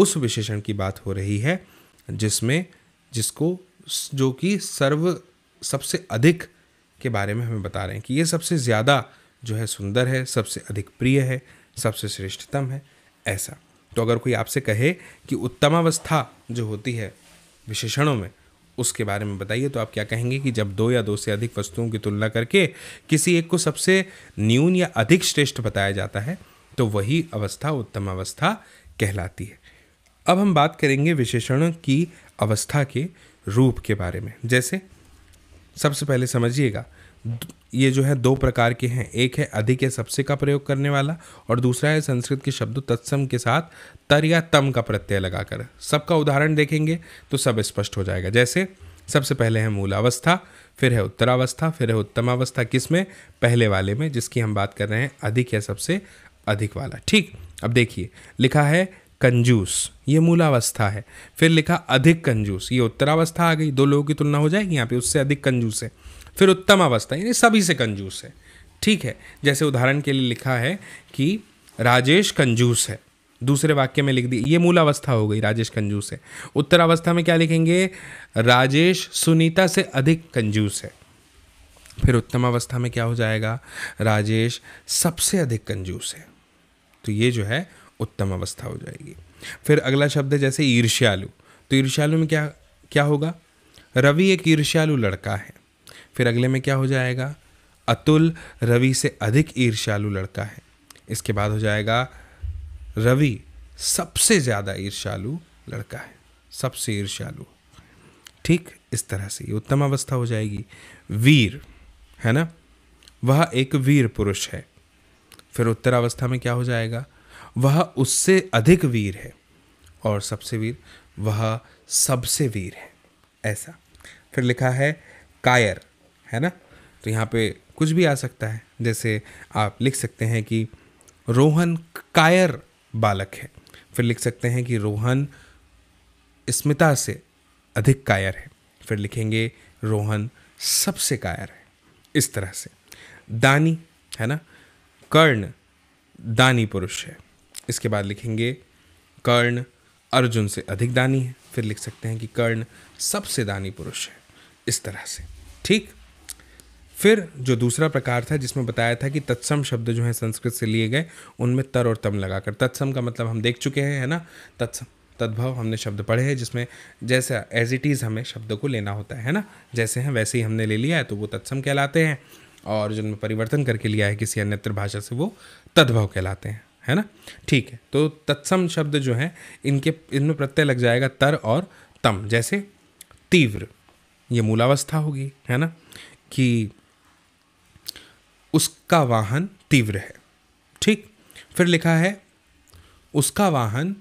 उस विशेषण की बात हो रही है जिसमें जिसको जो कि सर्व सबसे अधिक के बारे में हमें बता रहे हैं कि ये सबसे ज़्यादा जो है सुंदर है सबसे अधिक प्रिय है सबसे श्रेष्ठतम है ऐसा तो अगर कोई आपसे कहे कि उत्तमावस्था जो होती है विशेषणों में उसके बारे में बताइए तो आप क्या कहेंगे कि जब दो या दो से अधिक वस्तुओं की तुलना करके किसी एक को सबसे न्यून या अधिक श्रेष्ठ बताया जाता है तो वही अवस्था उत्तम अवस्था कहलाती है अब हम बात करेंगे विशेषण की अवस्था के रूप के बारे में जैसे सबसे पहले समझिएगा ये जो है दो प्रकार के हैं एक है अधिक या सबसे का प्रयोग करने वाला और दूसरा है संस्कृत के शब्द तत्सम के साथ तर या तम का प्रत्यय लगाकर सबका उदाहरण देखेंगे तो सब स्पष्ट हो जाएगा जैसे सबसे पहले है मूलावस्था फिर है उत्तरावस्था फिर है उत्तमावस्था किस में पहले वाले में जिसकी हम बात कर रहे हैं अधिक या सबसे अधिक वाला ठीक अब देखिए लिखा है कंजूस ये मूलावस्था है फिर लिखा अधिक कंजूस ये उत्तरावस्था आ गई दो लोगों की तुलना हो जाएगी यहाँ पे उससे अधिक कंजूस है फिर उत्तम अवस्था यानी सभी से कंजूस है ठीक है जैसे उदाहरण के लिए लिखा है कि राजेश कंजूस है दूसरे वाक्य में लिख दी ये मूल अवस्था हो गई राजेश कंजूस है उत्तरावस्था में क्या लिखेंगे राजेश सुनीता से अधिक कंजूस है फिर उत्तम अवस्था में क्या हो जाएगा राजेश सबसे अधिक कंजूस है तो ये जो है उत्तम अवस्था हो जाएगी फिर अगला शब्द है जैसे ईर्ष्यालु तो ईर्ष्यालु में क्या क्या होगा रवि एक ईर्ष्यालु लड़का है फिर अगले में क्या हो जाएगा अतुल रवि से अधिक ईर्ष्यालु लड़का है इसके बाद हो जाएगा रवि सबसे ज़्यादा ईर्ष्यालु लड़का है सबसे ईर्ष्यालु ठीक इस तरह से ये उत्तम अवस्था हो जाएगी वीर है ना वह एक वीर पुरुष है फिर उत्तरावस्था में क्या हो जाएगा वह उससे अधिक वीर है और सबसे वीर वह सबसे वीर है ऐसा फिर लिखा है कायर है ना तो यहाँ पे कुछ भी आ सकता है जैसे आप लिख सकते हैं कि रोहन कायर बालक है फिर लिख सकते हैं कि रोहन स्मिता से अधिक कायर है फिर लिखेंगे रोहन सबसे कायर है इस तरह से दानी है ना कर्ण दानी पुरुष है इसके बाद लिखेंगे कर्ण अर्जुन से अधिक दानी है फिर लिख सकते हैं कि कर्ण सबसे दानी पुरुष है इस तरह से ठीक फिर जो दूसरा प्रकार था जिसमें बताया था कि तत्सम शब्द जो हैं संस्कृत से लिए गए उनमें तर और तम लगाकर तत्सम का मतलब हम देख चुके हैं है ना तत्सम तद्भव हमने शब्द पढ़े हैं जिसमें जैसा एज इट इज़ हमें शब्द को लेना होता है ना जैसे हैं वैसे ही हमने ले लिया है तो वो तत्सम कहलाते हैं और जिनमें परिवर्तन करके लिया है किसी अन्यत्र भाषा से वो तद्भव कहलाते हैं है ना ठीक है तो तत्सम शब्द जो है इनके इनमें प्रत्यय लग जाएगा तर और तम जैसे तीव्र ये मूलावस्था होगी है ना कि उसका वाहन तीव्र है ठीक फिर लिखा है उसका वाहन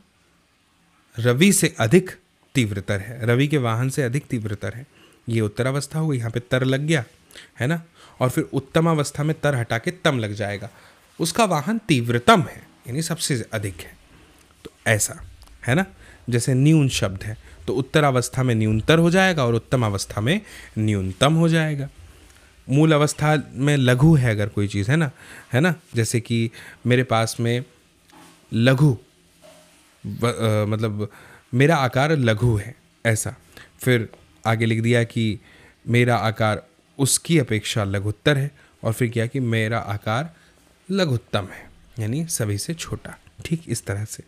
रवि से अधिक तीव्रतर है रवि के वाहन से अधिक तीव्रतर है ये उत्तरावस्था होगी यहाँ पे तर लग गया है ना और फिर उत्तमावस्था में तर हटा के तम लग जाएगा उसका वाहन तीव्रतम है यानी सबसे अधिक है तो ऐसा है ना जैसे न्यून शब्द है तो उत्तर अवस्था में न्यूनतर हो जाएगा और उत्तम अवस्था में न्यूनतम हो जाएगा मूल अवस्था में लघु है अगर कोई चीज़ है ना है ना जैसे कि मेरे पास में लघु मतलब मेरा आकार लघु है ऐसा फिर आगे लिख दिया कि मेरा आकार उसकी अपेक्षा लघुत्तर है और फिर क्या कि मेरा आकार लघुत्तम है यानी सभी से छोटा ठीक इस तरह से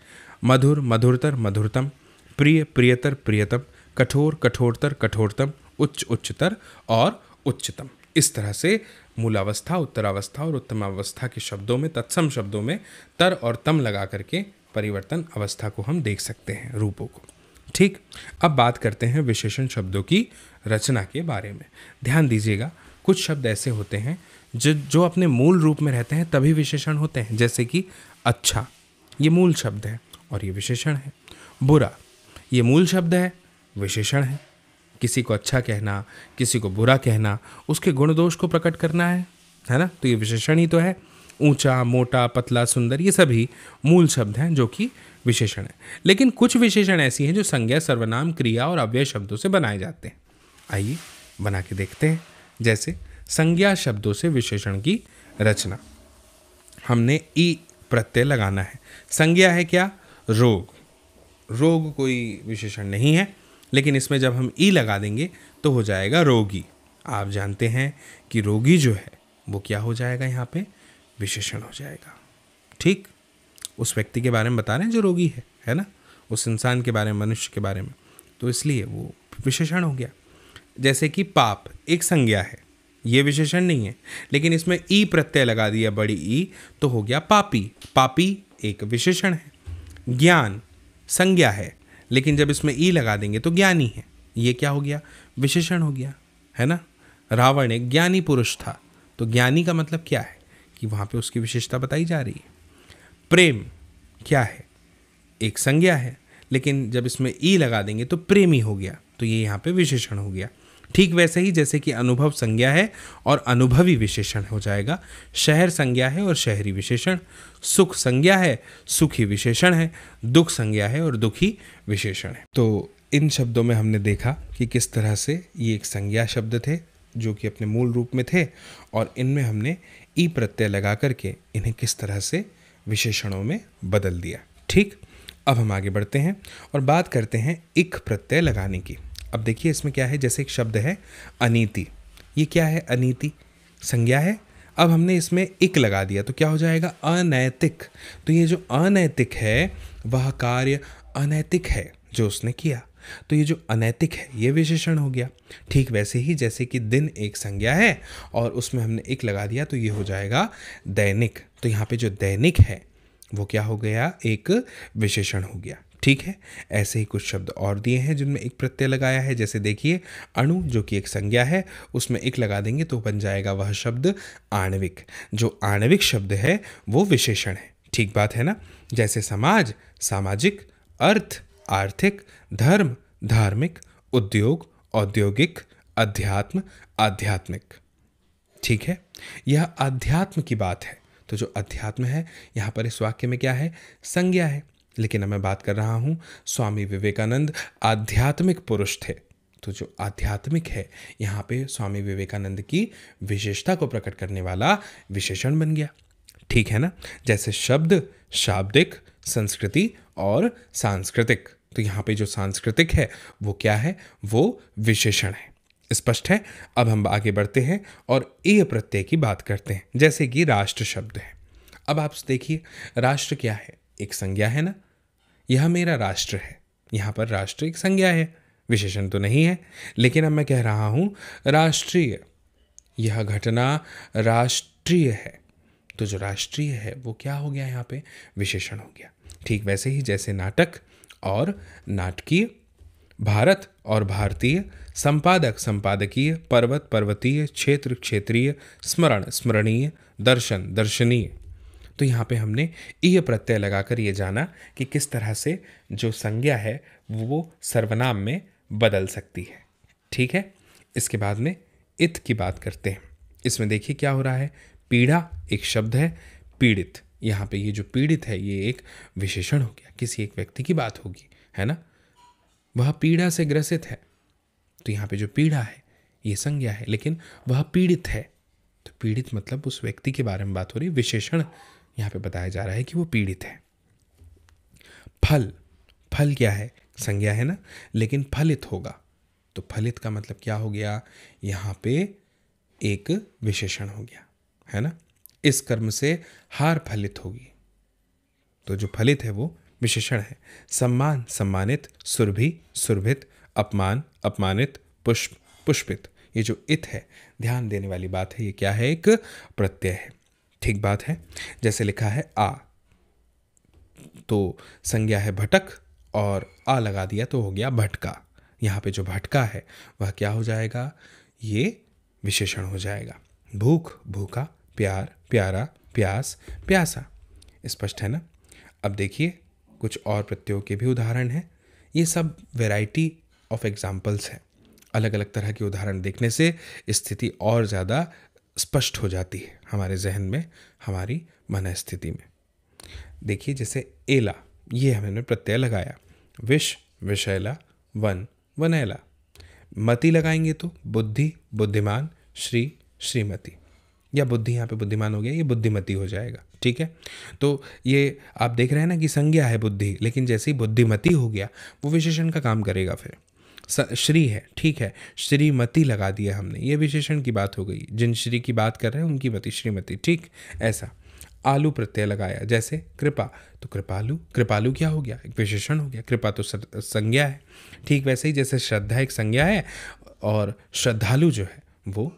मधुर मधुरतर मधुरतम प्रिय प्रियतर प्रियतम कठोर कठोरतर कठोरतम उच्च उच्चतर और उच्चतम इस तरह से मूलावस्था उत्तरावस्था और उत्तमावस्था के शब्दों में तत्सम शब्दों में तर और तम लगा करके परिवर्तन अवस्था को हम देख सकते हैं रूपों को ठीक अब बात करते हैं विशेषण शब्दों की रचना के बारे में ध्यान दीजिएगा कुछ शब्द ऐसे होते हैं जो जो अपने मूल रूप में रहते हैं तभी विशेषण होते हैं जैसे कि अच्छा ये मूल शब्द है और ये विशेषण है बुरा ये मूल शब्द है विशेषण है किसी को अच्छा कहना किसी को बुरा कहना उसके गुण दोष को प्रकट करना है है ना तो ये विशेषण ही तो है ऊंचा मोटा पतला सुंदर ये सभी मूल शब्द हैं जो कि विशेषण है लेकिन कुछ विशेषण ऐसी हैं जो संज्ञा सर्वनाम क्रिया और अव्यय शब्दों से बनाए जाते हैं आइए बना के देखते हैं जैसे संज्ञा शब्दों से विशेषण की रचना हमने ई प्रत्यय लगाना है संज्ञा है क्या रोग रोग कोई विशेषण नहीं है लेकिन इसमें जब हम ई लगा देंगे तो हो जाएगा रोगी आप जानते हैं कि रोगी जो है वो क्या हो जाएगा यहाँ पे विशेषण हो जाएगा ठीक उस व्यक्ति के बारे में बता रहे हैं जो रोगी है है ना उस इंसान के बारे में मनुष्य के बारे में तो इसलिए वो विशेषण हो गया जैसे कि पाप एक संज्ञा है ये विशेषण नहीं है लेकिन इसमें ई प्रत्यय लगा दिया बड़ी ई तो हो गया पापी पापी एक विशेषण है ज्ञान संज्ञा है लेकिन जब इसमें ई लगा देंगे तो ज्ञानी है ये क्या हो गया विशेषण हो गया है ना रावण एक ज्ञानी पुरुष था तो ज्ञानी का मतलब क्या है कि वहाँ पे उसकी विशेषता बताई जा रही है प्रेम क्या है एक संज्ञा है लेकिन जब इसमें ई लगा देंगे तो प्रेमी हो गया तो ये यहाँ पे विशेषण हो गया ठीक वैसे ही जैसे कि अनुभव संज्ञा है और अनुभवी विशेषण हो जाएगा शहर संज्ञा है और शहरी विशेषण सुख संज्ञा है सुखी विशेषण है दुख संज्ञा है और दुखी विशेषण है तो इन शब्दों में हमने देखा कि किस तरह से ये एक संज्ञा शब्द थे जो कि अपने मूल रूप में थे और इनमें हमने ई प्रत्यय लगा करके इन्हें किस तरह से विशेषणों में बदल दिया ठीक अब हम आगे बढ़ते हैं और बात करते हैं इक प्रत्यय लगाने की अब देखिए इसमें क्या है जैसे एक शब्द है अनीति ये क्या है अनीति संज्ञा है अब हमने इसमें एक लगा दिया तो क्या हो जाएगा अनैतिक तो ये जो अनैतिक है वह कार्य अनैतिक है जो उसने किया तो ये जो अनैतिक है ये विशेषण हो गया ठीक वैसे ही जैसे कि दिन एक संज्ञा है और उसमें हमने एक लगा दिया तो ये हो जाएगा दैनिक तो यहाँ पे जो दैनिक है वो क्या हो गया एक विशेषण हो गया ठीक है ऐसे ही कुछ शब्द और दिए हैं जिनमें एक प्रत्यय लगाया है जैसे देखिए अणु जो कि एक संज्ञा है उसमें एक लगा देंगे तो बन जाएगा वह शब्द आणविक जो आणविक शब्द है वो विशेषण है ठीक बात है ना जैसे समाज सामाजिक अर्थ आर्थिक धर्म धार्मिक उद्योग औद्योगिक अध्यात्म आध्यात्मिक ठीक है यह अध्यात्म की बात है तो जो अध्यात्म है यहाँ पर इस वाक्य में क्या है संज्ञा है लेकिन अब मैं बात कर रहा हूँ स्वामी विवेकानंद आध्यात्मिक पुरुष थे तो जो आध्यात्मिक है यहाँ पे स्वामी विवेकानंद की विशेषता को प्रकट करने वाला विशेषण बन गया ठीक है ना जैसे शब्द शाब्दिक संस्कृति और सांस्कृतिक तो यहाँ पे जो सांस्कृतिक है वो क्या है वो विशेषण है स्पष्ट है अब हम आगे बढ़ते हैं और ए प्रत्यय की बात करते हैं जैसे कि राष्ट्र शब्द है अब आप देखिए राष्ट्र क्या है एक संज्ञा है ना यह मेरा राष्ट्र है यहाँ पर राष्ट्र एक संज्ञा है विशेषण तो नहीं है लेकिन अब मैं कह रहा हूँ राष्ट्रीय यह घटना राष्ट्रीय है तो जो राष्ट्रीय है वो क्या हो गया यहाँ पे विशेषण हो गया ठीक वैसे ही जैसे नाटक और नाटकीय भारत और भारतीय संपादक संपादकीय पर्वत पर्वतीय क्षेत्र क्षेत्रीय स्मरण स्मरणीय दर्शन दर्शनीय तो यहाँ पे हमने ईय प्रत्यय लगाकर ये जाना कि किस तरह से जो संज्ञा है वो सर्वनाम में बदल सकती है ठीक है इसके बाद में इत की बात करते हैं इसमें देखिए क्या हो रहा है पीड़ा एक शब्द है पीड़ित यहाँ पे ये जो पीड़ित है ये एक विशेषण हो गया किसी एक व्यक्ति की बात होगी है ना वह पीड़ा से ग्रसित है तो यहाँ पे जो पीड़ा है ये संज्ञा है लेकिन वह पीड़ित है तो पीड़ित मतलब उस व्यक्ति के बारे में बात हो रही है विशेषण यहाँ पे बताया जा रहा है कि वो पीड़ित है फल फल क्या है संज्ञा है ना लेकिन फलित होगा तो फलित का मतलब क्या हो गया यहाँ पे एक विशेषण हो गया है ना इस कर्म से हार फलित होगी तो जो फलित है वो विशेषण है सम्मान सम्मानित सुरभि सुरभित अपमान अपमानित पुष्प पुष्पित ये जो इत है ध्यान देने वाली बात है ये क्या है एक प्रत्यय है ठीक बात है जैसे लिखा है आ तो संज्ञा है भटक और आ लगा दिया तो हो गया भटका यहाँ पे जो भटका है वह क्या हो जाएगा ये विशेषण हो जाएगा भूख भूखा प्यार प्यारा प्यास प्यासा स्पष्ट है ना अब देखिए कुछ और प्रत्ययों के भी उदाहरण हैं ये सब वैरायटी ऑफ एग्जाम्पल्स हैं अलग अलग तरह के उदाहरण देखने से स्थिति और ज़्यादा स्पष्ट हो जाती है हमारे जहन में हमारी मन स्थिति में देखिए जैसे एला ये हमने प्रत्यय लगाया विष विषैला वन वनैला मति लगाएंगे तो बुद्धि बुद्धिमान श्री श्रीमती या बुद्धि यहाँ पे बुद्धिमान हो गया ये बुद्धिमती हो जाएगा ठीक है तो ये आप देख रहे हैं ना कि संज्ञा है बुद्धि लेकिन जैसे ही बुद्धिमती हो गया वो विशेषण का काम करेगा फिर श्री है ठीक है श्रीमती लगा दिया हमने ये विशेषण की बात हो गई जिन श्री की बात कर रहे हैं उनकी मति श्रीमती ठीक ऐसा आलू प्रत्यय लगाया जैसे कृपा तो कृपालु कृपालु क्या हो गया एक विशेषण हो गया कृपा तो संज्ञा है ठीक वैसे ही जैसे श्रद्धा एक संज्ञा है और श्रद्धालु जो है वो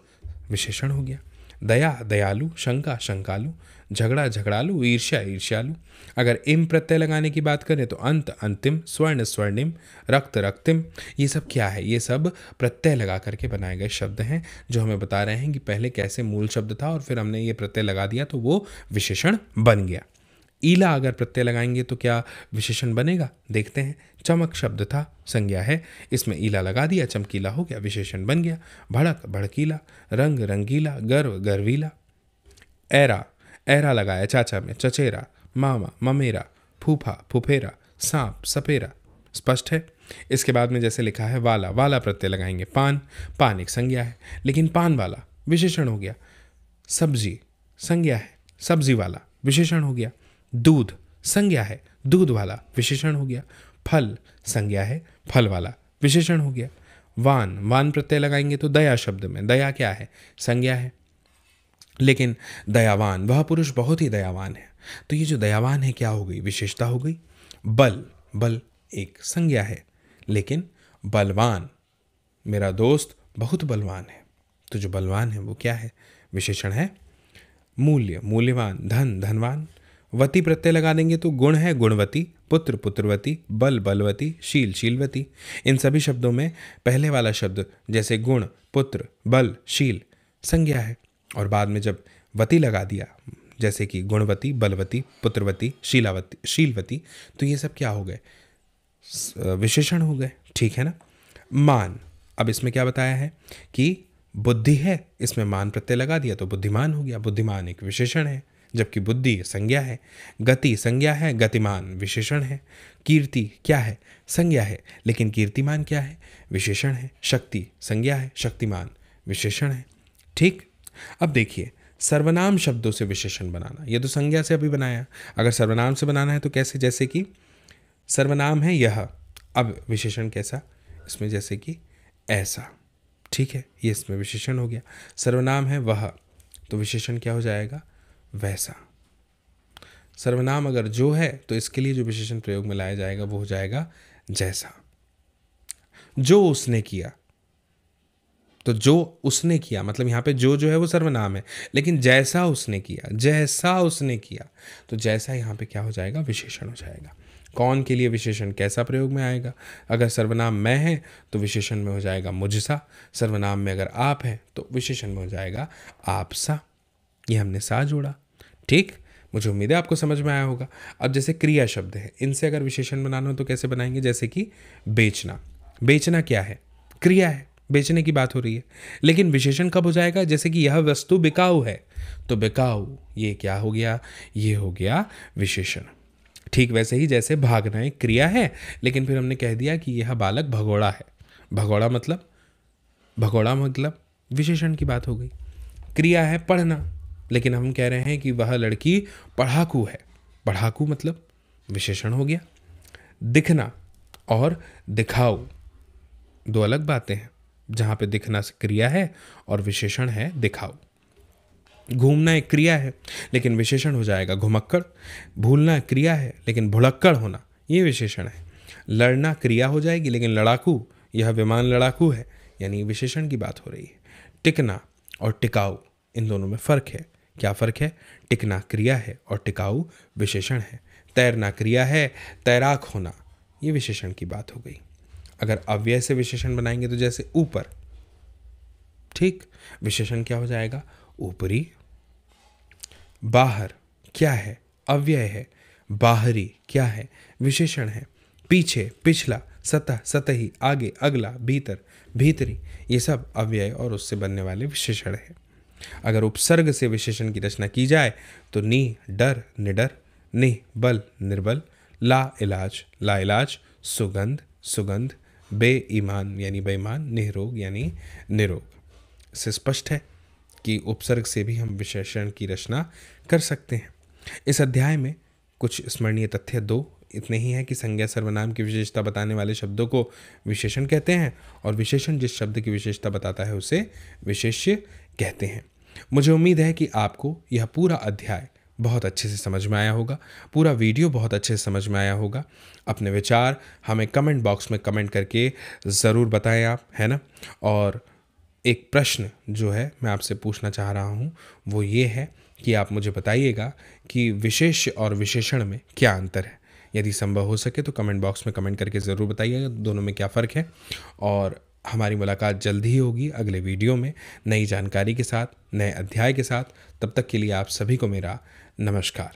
विशेषण हो गया दया दयालु शंका शंकालु झगड़ा झगड़ालू ईर्ष्या ईर्ष्यालु अगर इम प्रत्यय लगाने की बात करें तो अंत अंतिम स्वर्ण स्वर्णिम रक्त रक्तिम ये सब क्या है ये सब प्रत्यय लगा करके बनाए गए शब्द हैं जो हमें बता रहे हैं कि पहले कैसे मूल शब्द था और फिर हमने ये प्रत्यय लगा दिया तो वो विशेषण बन गया ईला अगर प्रत्यय लगाएंगे तो क्या विशेषण बनेगा देखते हैं चमक शब्द था संज्ञा है इसमें ईला लगा दिया चमकीला हो गया विशेषण बन गया भड़क भड़कीला रंग रंगीला गर्व गर्वीला एरा ऐरा लगाया चाचा में चचेरा मामा ममेरा फूफा फुफेरा सांप सपेरा स्पष्ट है इसके बाद में जैसे लिखा है वाला वाला प्रत्यय लगाएंगे पान पान एक संज्ञा है लेकिन पान वाला विशेषण हो गया सब्जी संज्ञा है सब्जी वाला विशेषण हो गया दूध संज्ञा है दूध वाला विशेषण हो गया फल संज्ञा है फल वाला विशेषण हो गया वान वान प्रत्यय लगाएंगे तो दया शब्द में दया क्या है संज्ञा है लेकिन दयावान वह पुरुष बहुत ही दयावान है तो ये जो दयावान है क्या हो गई विशेषता हो गई बल बल एक संज्ञा है लेकिन बलवान मेरा दोस्त बहुत बलवान है तो जो बलवान है वो क्या है विशेषण है मूल्य मूल्यवान धन धनवान वती प्रत्यय लगा देंगे तो गुण है गुणवती पुत्र पुत्रवती बल बलवती शील शीलवती इन सभी शब्दों में पहले वाला शब्द जैसे गुण पुत्र बल शील संज्ञा है और बाद में जब वती लगा दिया जैसे कि गुणवती बलवती पुत्रवती शीलावती शीलवती तो ये सब क्या हो गए विशेषण हो गए ठीक है ना मान अब इसमें क्या बताया है कि बुद्धि है इसमें मान प्रत्यय लगा दिया तो बुद्धिमान हो गया बुद्धिमान एक विशेषण है जबकि बुद्धि संज्ञा है गति संज्ञा है गतिमान विशेषण है कीर्ति क्या है संज्ञा है लेकिन कीर्तिमान क्या है विशेषण है शक्ति संज्ञा है शक्तिमान विशेषण है ठीक अब देखिए सर्वनाम शब्दों से विशेषण बनाना यह तो संज्ञा से अभी बनाया अगर सर्वनाम से बनाना है तो कैसे जैसे कि सर्वनाम है यह अब विशेषण कैसा इसमें जैसे कि ऐसा ठीक है ये इसमें विशेषण हो गया सर्वनाम है वह तो विशेषण क्या हो जाएगा वैसा सर्वनाम अगर जो है तो इसके लिए जो विशेषण प्रयोग में लाया जाएगा वो हो जाएगा जैसा जो उसने किया तो जो उसने किया मतलब यहाँ पे जो जो है वो सर्वनाम है लेकिन जैसा उसने किया जैसा उसने किया तो जैसा यहाँ पे क्या हो जाएगा विशेषण हो जाएगा कौन के लिए विशेषण कैसा प्रयोग में आएगा अगर सर्वनाम मैं है तो विशेषण में हो जाएगा मुझसा सर्वनाम में अगर आप हैं तो विशेषण में हो जाएगा आप सा ये हमने सा जोड़ा ठीक मुझे उम्मीद है आपको समझ में आया होगा अब जैसे क्रिया शब्द है इनसे अगर विशेषण बनाना हो तो कैसे बनाएंगे जैसे कि बेचना बेचना क्या है क्रिया है बेचने की बात हो रही है लेकिन विशेषण कब हो जाएगा जैसे कि यह वस्तु बिकाऊ है तो बिकाऊ ये क्या हो गया ये हो गया विशेषण ठीक वैसे ही जैसे भागना एक क्रिया है लेकिन फिर हमने कह दिया कि यह बालक भगोड़ा है भगोड़ा मतलब भगोड़ा मतलब विशेषण की बात हो गई क्रिया है पढ़ना लेकिन हम कह रहे हैं कि वह लड़की पढ़ाकू है पढ़ाकू मतलब विशेषण हो गया दिखना और दिखाऊ दो अलग बातें हैं जहाँ पे दिखना क्रिया है और विशेषण है दिखाओ घूमना एक क्रिया है लेकिन विशेषण हो जाएगा घुमक्कड़ भूलना क्रिया है लेकिन भुड़क्कड़ होना ये विशेषण है लड़ना क्रिया हो जाएगी लेकिन लड़ाकू यह विमान लड़ाकू है यानी विशेषण की बात हो रही है टिकना और टिकाऊ इन दोनों में फ़र्क है क्या फ़र्क है टिकना क्रिया है और टिकाऊ विशेषण है तैरना क्रिया है तैराक होना ये विशेषण की बात हो गई अगर अव्यय से विशेषण बनाएंगे तो जैसे ऊपर ठीक विशेषण क्या हो जाएगा ऊपरी बाहर क्या है अव्यय है बाहरी क्या है विशेषण है पीछे पिछला सतह सतही आगे अगला भीतर भीतरी ये सब अव्यय और उससे बनने वाले विशेषण है अगर उपसर्ग से विशेषण की रचना की जाए तो नी डर निडर निह बल निर्बल ला इलाज ला इलाज सुगंध सुगंध बे ईमान यानी बेईमान निरोग यानी निरोग से स्पष्ट है कि उपसर्ग से भी हम विशेषण की रचना कर सकते हैं इस अध्याय में कुछ स्मरणीय तथ्य दो इतने ही हैं कि संज्ञा सर्वनाम की विशेषता बताने वाले शब्दों को विशेषण कहते हैं और विशेषण जिस शब्द की विशेषता बताता है उसे विशेष्य कहते हैं मुझे उम्मीद है कि आपको यह पूरा अध्याय बहुत अच्छे से समझ में आया होगा पूरा वीडियो बहुत अच्छे से समझ में आया होगा अपने विचार हमें कमेंट बॉक्स में कमेंट करके ज़रूर बताएं आप है ना और एक प्रश्न जो है मैं आपसे पूछना चाह रहा हूँ वो ये है कि आप मुझे बताइएगा कि विशेष और विशेषण में क्या अंतर है यदि संभव हो सके तो कमेंट बॉक्स में कमेंट करके ज़रूर बताइएगा दोनों में क्या फ़र्क है और हमारी मुलाकात जल्द ही होगी अगले वीडियो में नई जानकारी के साथ नए अध्याय के साथ तब तक के लिए आप सभी को मेरा Namaskar.